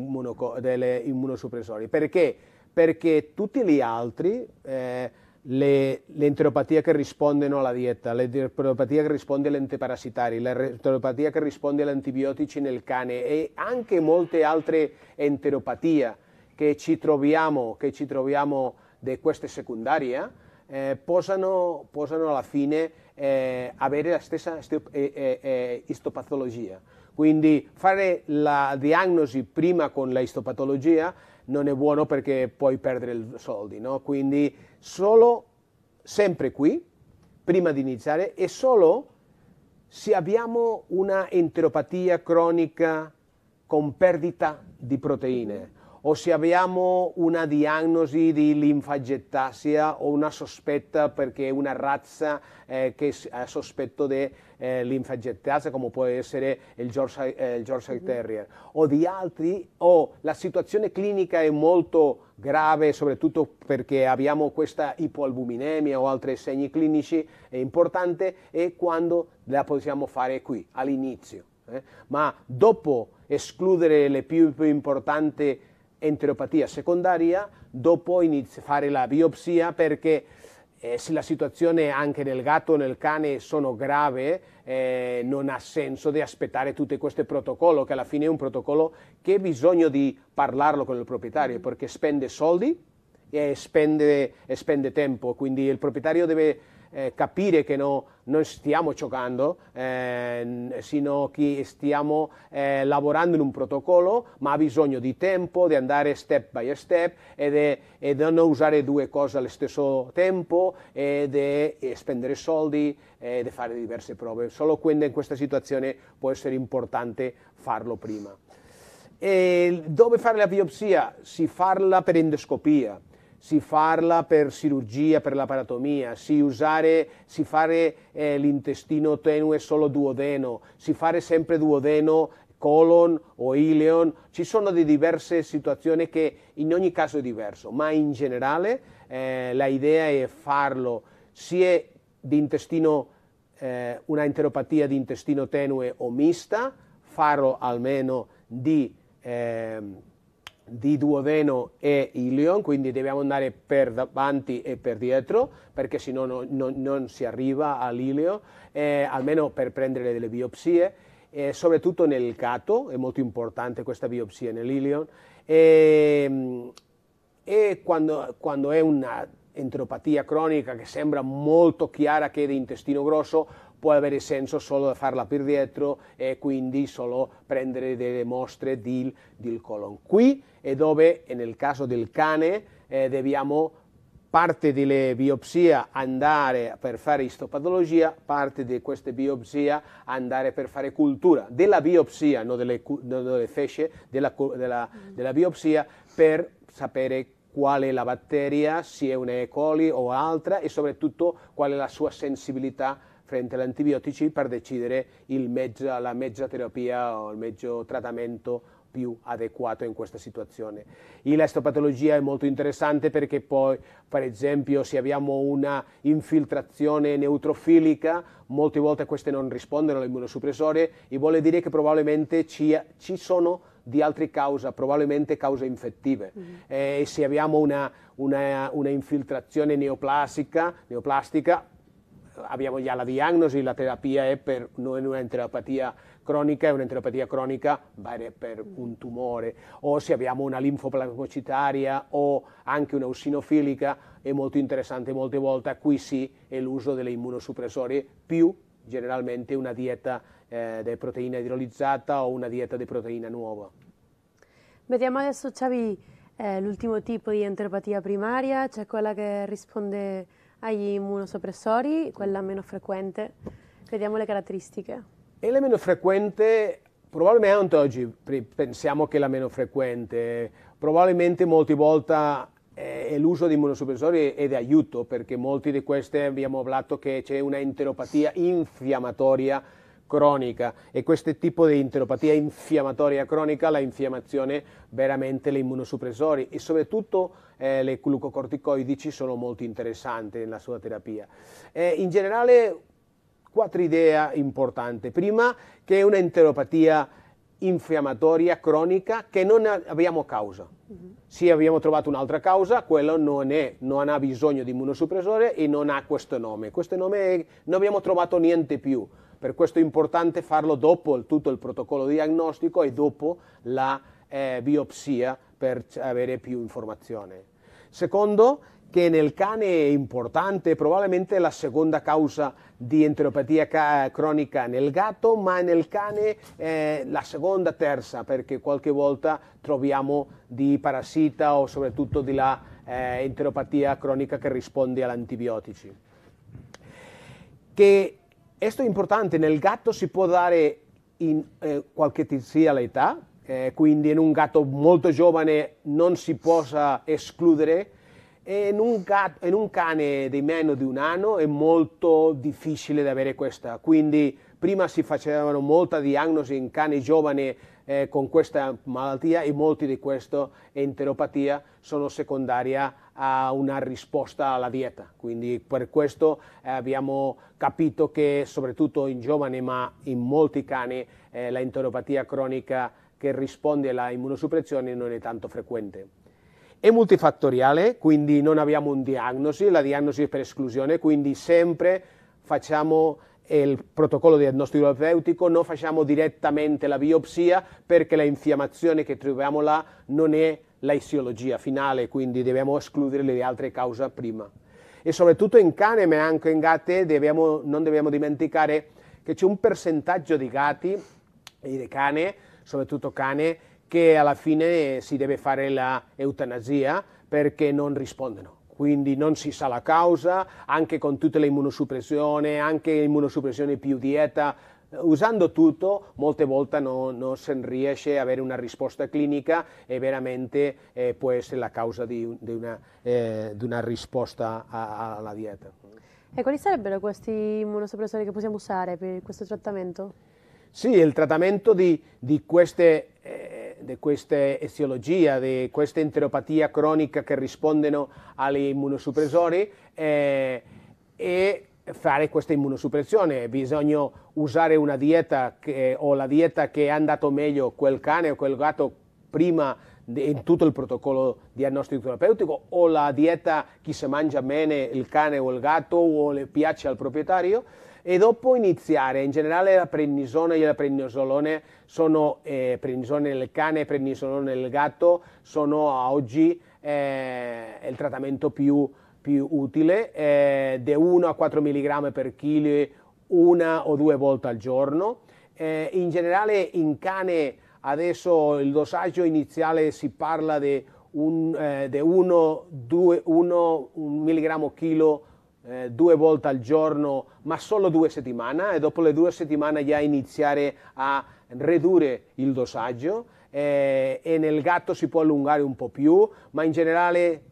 delle, immunosuppressori. Perché? Perché tutti gli altri, eh, le, le enteropatie che rispondono alla dieta, l'enteropatia che risponde agli antiparassitari, l'enteropatia che risponde agli antibiotici nel cane e anche molte altre enteropatie che ci troviamo, che ci troviamo di queste secondarie, eh, possano, possano, alla fine eh, avere la stessa eh, eh, eh, istopatologia. Quindi fare la diagnosi prima con la istopatologia non è buono perché puoi perdere i soldi, no? Quindi solo sempre qui, prima di iniziare, e solo se abbiamo una enteropatia cronica con perdita di proteine o se abbiamo una diagnosi di linfagettasia o una sospetta perché è una razza eh, che ha sospetto di eh, linfagettassia come può essere il Yorkshire, eh, mm-hmm. Terrier o di altri o la situazione clinica è molto grave soprattutto perché abbiamo questa ipoalbuminemia o altri segni clinici è importante e quando la possiamo fare qui all'inizio eh? ma dopo escludere le più, più importanti enteropatia secondaria dopo inizio, fare la biopsia perché eh, se la situazione anche nel gatto o nel cane sono grave eh, non ha senso di aspettare tutti questi protocolli che alla fine è un protocollo che bisogno di parlarlo con il proprietario mm. perché spende soldi e spende, e spende tempo quindi il proprietario deve eh, capire che no, non stiamo giocando, eh, sino che stiamo eh, lavorando in un protocollo, ma ha bisogno di tempo, di andare step by step e di non usare due cose allo stesso tempo e di spendere soldi e di fare diverse prove. Solo quindi in questa situazione può essere importante farlo prima. E dove fare la biopsia? Si farla per endoscopia si farla per cirurgia, per la paratomia, si, usare, si fare eh, l'intestino tenue solo duodeno, si fare sempre duodeno, colon o ileon, ci sono di diverse situazioni che in ogni caso è diverso, ma in generale eh, l'idea è farlo sia di eh, una enteropatia di intestino tenue o mista, farlo almeno di... Eh, di Duodeno e Ilion, quindi dobbiamo andare per davanti e per dietro, perché se no, no, non si arriva all'ileo, eh, almeno per prendere delle biopsie, eh, soprattutto nel gatto, è molto importante questa biopsia nell'ilion, e, ehm, e quando, quando è una enteropatia cronica che sembra molto chiara che è di intestino grosso, può avere senso solo farla per dietro e quindi solo prendere delle mostre del, del colon. Qui è dove nel caso del cane eh, dobbiamo parte delle biopsie andare per fare istopatologia, parte di queste biopsie andare per fare cultura, della biopsia, non delle, non delle fece, della, della, mm. della biopsia per sapere qual è la batteria, se è una E. coli o altra e soprattutto qual è la sua sensibilità frente agli antibiotici per decidere mezza, la mezza terapia o il mezzo trattamento più adeguato in questa situazione. l'estopatologia è molto interessante perché poi, per esempio, se abbiamo una infiltrazione neutrofilica, molte volte queste non rispondono all'immunosuppressore e vuole dire che probabilmente ci, ci sono di altre cause, probabilmente cause infettive. Mm. Eh, se abbiamo una, una, una infiltrazione neoplastica, neoplastica abbiamo già la diagnosi, la terapia è per, non è un'enteropatia cronica, è un'enteropatia cronica per un tumore, o se abbiamo una linfoplasmocitaria o anche una usinofilica, è molto interessante molte volte, qui sì, è l'uso delle immunosuppressorie più generalmente una dieta eh, di proteina idrolizzata o una dieta di proteina nuova. Vediamo adesso Xavi eh, l'ultimo tipo di enteropatia primaria, cioè quella che risponde agli immunosoppressori, quella meno frequente. Vediamo le caratteristiche. E la meno frequente, probabilmente oggi pensiamo che è la meno frequente, probabilmente molte volte eh, l'uso di immunosuppressori è di aiuto perché molti di queste abbiamo parlato che c'è una enteropatia infiammatoria cronica e questo tipo di enteropatia infiammatoria cronica, la infiammazione veramente le immunosuppressori e soprattutto eh, le glucocorticoidici sono molto interessanti nella sua terapia. Eh, in generale quattro idee importanti. Prima che è un'enteropatia infiammatoria cronica che non abbiamo causa. Mm-hmm. Se abbiamo trovato un'altra causa, quello non, è, non ha bisogno di immunosuppressore e non ha questo nome. Questo nome è, non abbiamo trovato niente più. Per questo è importante farlo dopo tutto il protocollo diagnostico e dopo la eh, biopsia per avere più informazione. Secondo, che nel cane è importante, probabilmente la seconda causa di enteropatia cronica nel gatto, ma nel cane eh, la seconda, terza, perché qualche volta troviamo di parassita o soprattutto di la eh, enteropatia cronica che risponde agli Che questo è importante, nel gatto si può dare in eh, qualche sia l'età, eh, quindi in un gatto molto giovane non si possa escludere, e in un, gatto, in un cane di meno di un anno è molto difficile da avere questa, quindi prima si facevano molta diagnosi in cani giovani eh, con questa malattia e molti di questa enteropatia sono secondaria a una risposta alla dieta. Quindi per questo eh, abbiamo capito che soprattutto in giovani ma in molti cani eh, la enteropatia cronica che risponde alla immunosuppressione non è tanto frequente. È multifattoriale, quindi non abbiamo un diagnosi, la diagnosi è per esclusione, quindi sempre facciamo il protocollo diagnostico terapeutico, non facciamo direttamente la biopsia perché la infiammazione che troviamo là non è la isiologia finale, quindi dobbiamo escludere le altre cause prima. E soprattutto in cane, ma anche in gatte, dobbiamo, non dobbiamo dimenticare che c'è un percentaggio di gatti e di cane, soprattutto cane, che alla fine si deve fare l'eutanasia perché non rispondono quindi non si sa la causa, anche con tutta l'immunosuppressione, anche immunosuppressione più dieta, usando tutto molte volte non, non si riesce ad avere una risposta clinica e veramente eh, può essere la causa di, di, una, eh, di una, risposta a, a, alla dieta. E quali sarebbero questi immunosoppressori che possiamo usare per questo trattamento? Sì, il trattamento di, di queste di questa eziologia, di questa enteropatia cronica che rispondono agli immunosuppressori eh, e fare questa immunosuppressione. Bisogna usare una dieta che, o la dieta che è andato meglio quel cane o quel gatto prima in tutto il protocollo diagnostico terapeutico o la dieta che si mangia bene il cane o il gatto o le piace al proprietario e dopo iniziare in generale la prednisone e la prednisolone sono, eh, prednisone nel cane, prednisone nel gatto, sono a oggi eh, il trattamento più, più utile, eh, da 1 a 4 mg per chilo una o due volte al giorno. Eh, in generale in cane adesso il dosaggio iniziale si parla di 1 mg chilo eh, due volte al giorno, ma solo due settimane e dopo le due settimane già iniziare a ridurre il dosaggio eh, e nel gatto si può allungare un po' più, ma in generale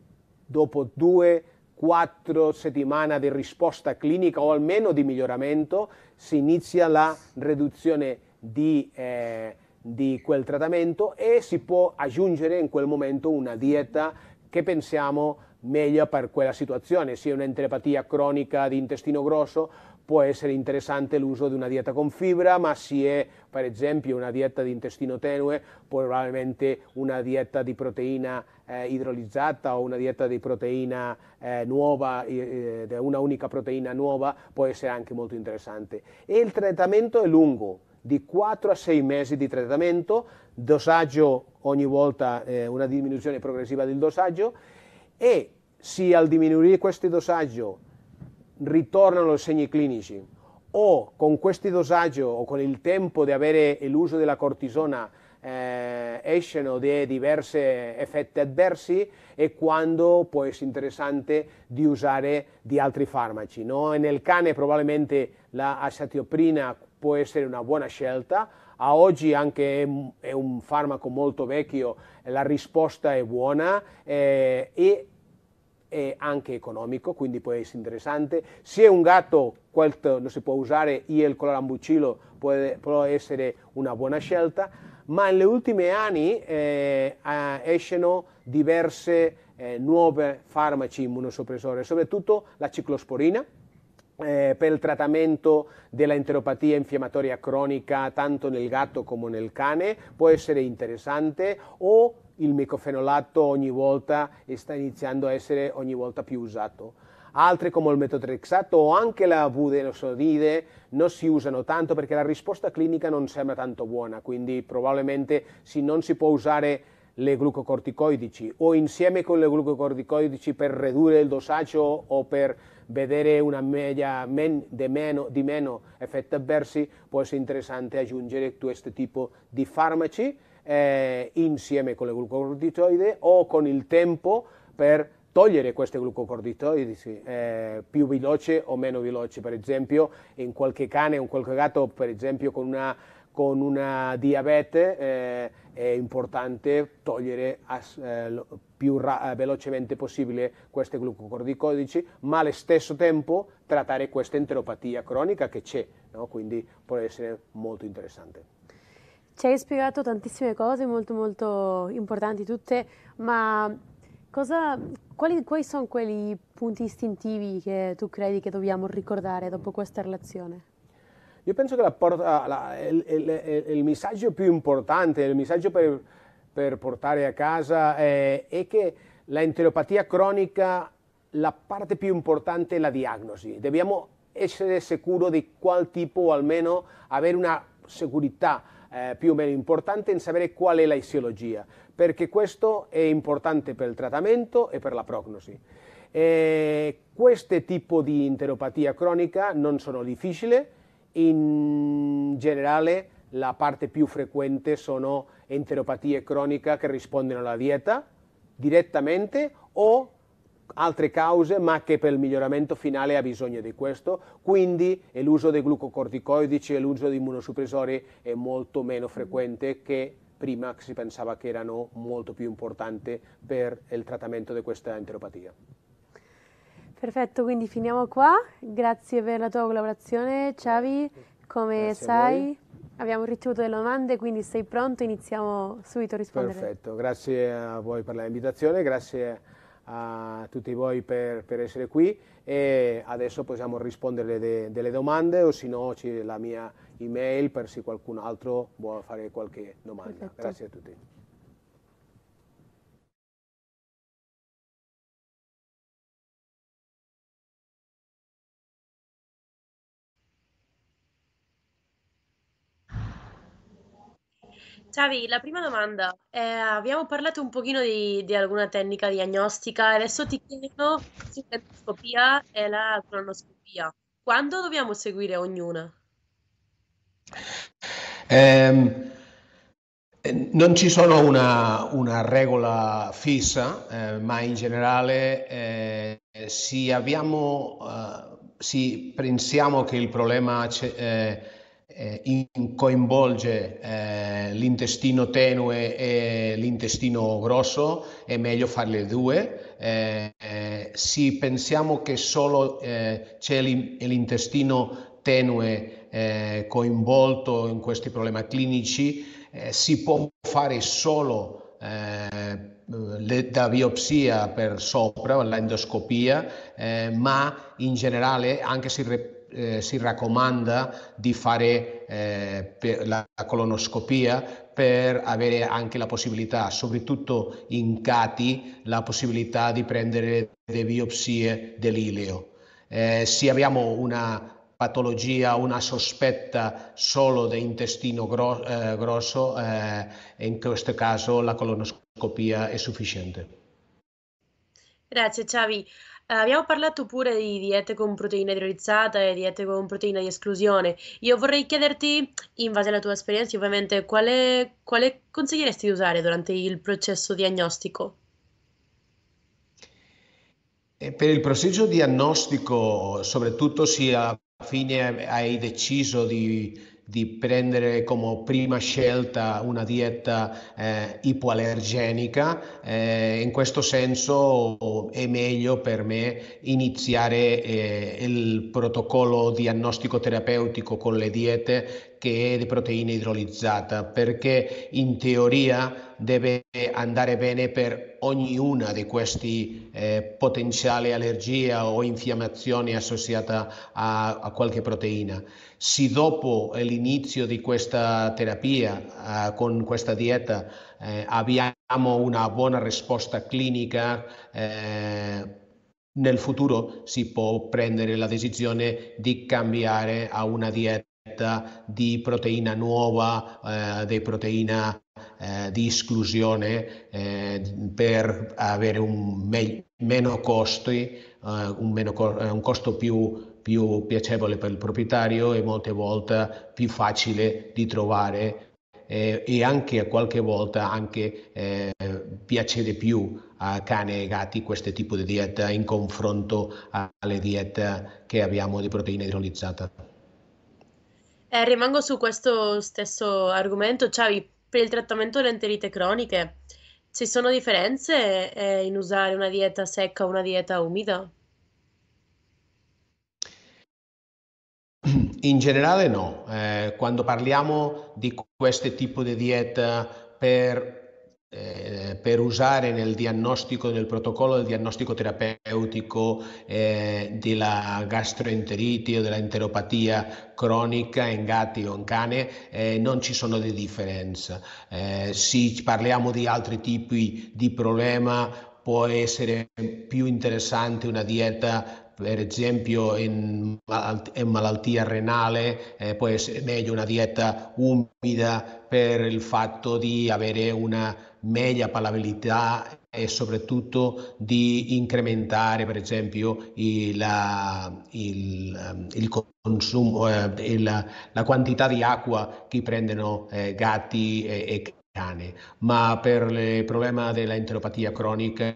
dopo due, quattro settimane di risposta clinica o almeno di miglioramento si inizia la riduzione di, eh, di quel trattamento e si può aggiungere in quel momento una dieta che pensiamo meglio per quella situazione, sia un'entrepatia cronica di intestino grosso può essere interessante l'uso di una dieta con fibra, ma se è per esempio una dieta di intestino tenue, probabilmente una dieta di proteina eh, idrolizzata o una dieta di proteina eh, nuova, eh, eh una unica proteina nuova, può essere anche molto interessante. E il trattamento è lungo, di 4 a 6 mesi di trattamento, dosaggio ogni volta eh, una diminuzione progressiva del dosaggio e se al diminuire questo dosaggio ritornano i segni clinici o con questo dosaggio o con il tempo di avere l'uso della cortisona eh, escono di diversi effetti avversi e quando può essere interessante di usare di altri farmaci. No? Nel cane probabilmente la può essere una buona scelta, a oggi anche è un farmaco molto vecchio, la risposta è buona eh, e e anche economico, quindi può essere interessante. Se un gatto questo non si può usare, e il colorambucillo può, può essere una buona scelta, ma negli ultimi anni eh, escono diverse eh, nuove farmaci immunosoppressori, soprattutto la ciclosporina, eh, per il trattamento della enteropatia infiammatoria cronica tanto nel gatto come nel cane può essere interessante o il micofenolato ogni volta sta iniziando a essere ogni volta più usato. Altre come il metotrexato o anche la budenosoride non si usano tanto perché la risposta clinica non sembra tanto buona, quindi probabilmente se non si può usare le glucocorticoidici o insieme con le glucocorticoidici per ridurre il dosaggio o per vedere una media men, di, meno, di meno effetti avversi, può essere interessante aggiungere questo tipo di farmaci eh, insieme con le glucocorticoide o con il tempo per togliere queste glucocorticoidi eh, più veloce o meno veloce, per esempio in qualche cane o in qualche gatto, per esempio con una, con una diabete, eh, è importante togliere eh, più eh, velocemente possibile questi glucocorticoidici, ma allo stesso tempo trattare questa enteropatia cronica che c'è, no? quindi può essere molto interessante. Ci hai spiegato tantissime cose molto molto importanti tutte, ma cosa, quali, quali sono quei punti istintivi che tu credi che dobbiamo ricordare dopo questa relazione? Io penso che la porta, ah, la, il, il, il, messaggio più importante, il messaggio per, per portare a casa è, è che l'enteropatia cronica, la parte più importante è la diagnosi. Dobbiamo essere sicuri di qual tipo o almeno avere una sicurezza eh, più o meno importante in sapere qual è la isiologia, perché questo è importante per il trattamento e per la prognosi. E questi tipi di enteropatia cronica non sono difficili, in generale la parte più frequente sono enteropatie croniche che rispondono alla dieta direttamente o altre cause ma che per il miglioramento finale ha bisogno di questo, quindi l'uso dei glucocorticoidici e l'uso di immunosuppressori è molto meno frequente che prima si pensava che erano molto più importanti per il trattamento di questa enteropatia. Perfetto, quindi finiamo qua. Grazie per la tua collaborazione, Xavi. Come Grazie sai... Abbiamo ricevuto delle domande, quindi sei pronto, iniziamo subito a rispondere. Perfetto, grazie a voi per l'invitazione, grazie a tutti voi per, per, essere qui e adesso possiamo rispondere de, delle domande o se no c'è la mia email per se qualcun altro vuole fare qualche domanda. Perfetto. Grazie a tutti. Xavi, la prima domanda. Eh, abbiamo parlato un pochino di, di, alcuna tecnica diagnostica, adesso ti chiedo se l'endoscopia e la cronoscopia. Quando dobbiamo seguire ognuna? Eh, non ci sono una, una regola fissa, eh, ma in generale eh, se abbiamo, eh, se pensiamo che il problema... c'è eh, eh, in, coinvolge eh, l'intestino tenue e l'intestino grosso, è meglio fare le due. Eh, eh se pensiamo che solo eh, c'è l'intestino tenue eh, coinvolto in questi problemi clinici, si può fare solo le, la biopsia per sopra, l'endoscopia, ma in generale anche se eh, si raccomanda di fare eh, la colonoscopia per avere anche la possibilità, soprattutto in cati, la possibilità di prendere le biopsie dell'ileo. Eh, se abbiamo una patologia, una sospetta solo di intestino gro- eh, grosso, eh, in questo caso la colonoscopia è sufficiente. Grazie Xavi. Eh, abbiamo parlato pure di diete con proteina idrolizzata e diete con proteina di esclusione. Io vorrei chiederti, in base alla tua esperienza, ovviamente, quale, quale consiglieresti di usare durante il processo diagnostico? E per il processo diagnostico, soprattutto se alla fine hai deciso di di prendere come prima scelta una dieta eh, ipoallergenica, eh, in questo senso è meglio per me iniziare eh, il protocollo diagnostico terapeutico con le diete che è di proteina idrolizzata, perché in teoria deve andare bene per ognuna di queste eh, potenziali allergie o infiammazioni associate a, a, qualche proteina. Se dopo l'inizio di questa terapia eh, con questa dieta eh, abbiamo una buona risposta clinica, eh, nel futuro si può prendere la decisione di cambiare a una dieta di proteina nuova, eh, di proteina eh, di esclusione eh, per avere un me- meno costi, eh, un, meno co- eh, un costo più più piacevole per il proprietario e molte volte più facile di trovare eh, e anche qualche volta anche, eh, piace di più a cani e gatti questo tipo di dieta in confronto alle diete che abbiamo di proteina idrolizzata. Eh, rimango su questo stesso argomento, Ciavi, per il trattamento delle enterite croniche, ci sono differenze eh, in usare una dieta secca o una dieta umida? In generale no, eh, quando parliamo di questo tipo di dieta per eh, per usare nel diagnostico, nel protocollo del diagnostico terapeutico eh, della gastroenteriti o dell'enteropatia cronica in gatti o in cane, eh, non ci sono delle differenze. Eh, se parliamo di altri tipi di problema, può essere più interessante una dieta per esempio in, malattia renale eh, può essere meglio una dieta umida per il fatto di avere una media pallabilità e soprattutto di incrementare per esempio il, eh, il, eh, il consumo, eh, il, la quantità di acqua che prendono eh, gatti e, e Cane. ma per il problema dell'enteropatia cronica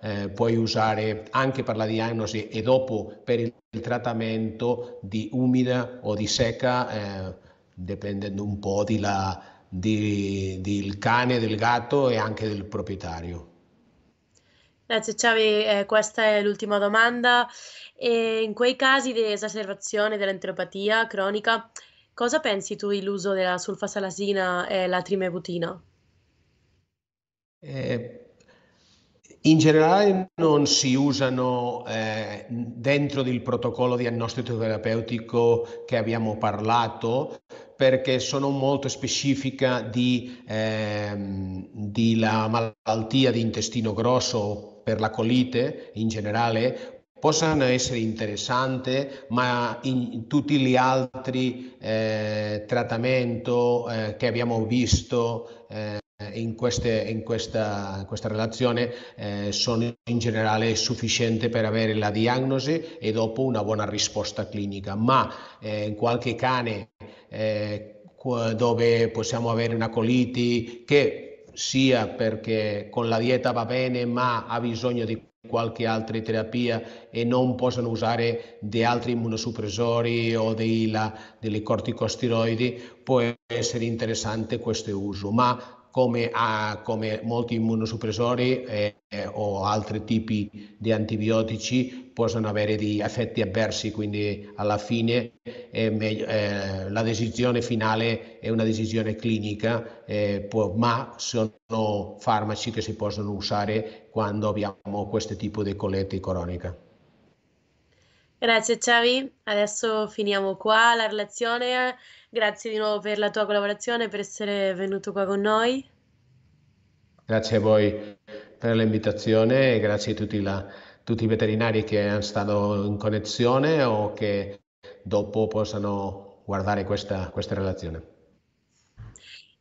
eh, puoi usare anche per la diagnosi e dopo per il, trattamento di umida o di secca, eh, dipendendo un po' dalla di, del cane, del gatto e anche del proprietario. Grazie Xavi, eh, questa è l'ultima domanda. E in quei casi di esacerbazione dell'enteropatia cronica, cosa pensi tu dell'uso della sulfasalasina e la trimebutina? Eh, in generale non si usano eh, dentro del protocollo diagnostico terapeutico che abbiamo parlato perché sono molto specifica di, eh, di la malattia di intestino grosso per la colite in generale possono essere interessanti, ma in tutti gli altri eh, trattamenti eh, che abbiamo visto eh, eh, in, queste, in, questa, in, questa, relazione eh, sono in generale sufficienti per avere la diagnosi e dopo una buona risposta clinica, ma eh, in qualche cane eh, dove possiamo avere una coliti che sia perché con la dieta va bene ma ha bisogno di qualche altra terapia e non possono usare di altri immunosuppressori o dei, la, delle corticosteroidi, può essere interessante questo uso, ma come, a, come molti immunosuppressori eh, eh, o altri tipi di antibiotici possono avere degli effetti avversi, quindi alla fine meglio, eh, la decisione finale è una decisione clinica, eh, può, ma sono farmaci che si possono usare quando abbiamo questo tipo di colletti cronica. Grazie Xavi, adesso finiamo qua la relazione. Grazie di nuovo per la tua collaborazione, per essere venuto qua con noi. Grazie a voi per l'invitazione e grazie a tutti, la, tutti i veterinari che stanno in connessione o che dopo possano guardare questa, questa relazione.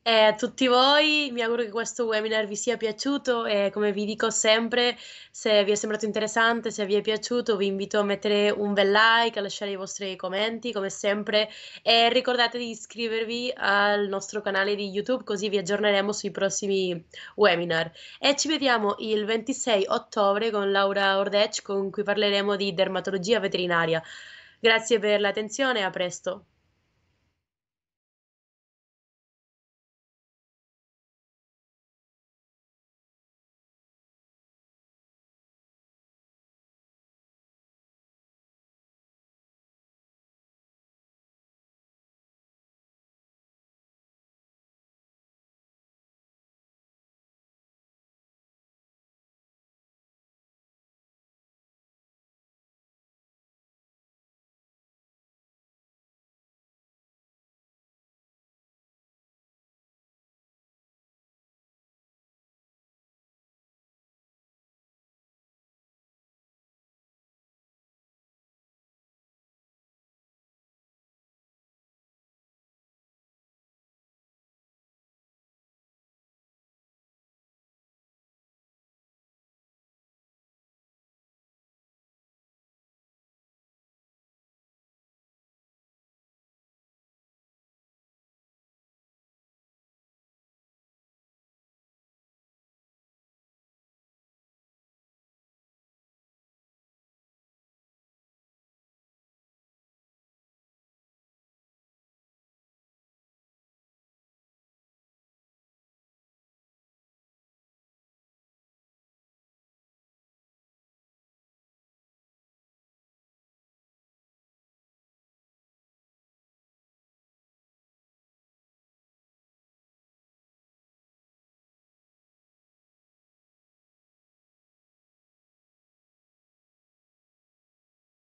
E a tutti voi mi auguro che questo webinar vi sia piaciuto e come vi dico sempre, se vi è sembrato interessante, se vi è piaciuto, vi invito a mettere un bel like, a lasciare i vostri commenti come sempre e ricordate di iscrivervi al nostro canale di YouTube così vi aggiorneremo sui prossimi webinar. E ci vediamo il 26 ottobre con Laura Ordec con cui parleremo di dermatologia veterinaria. Grazie per l'attenzione e a presto.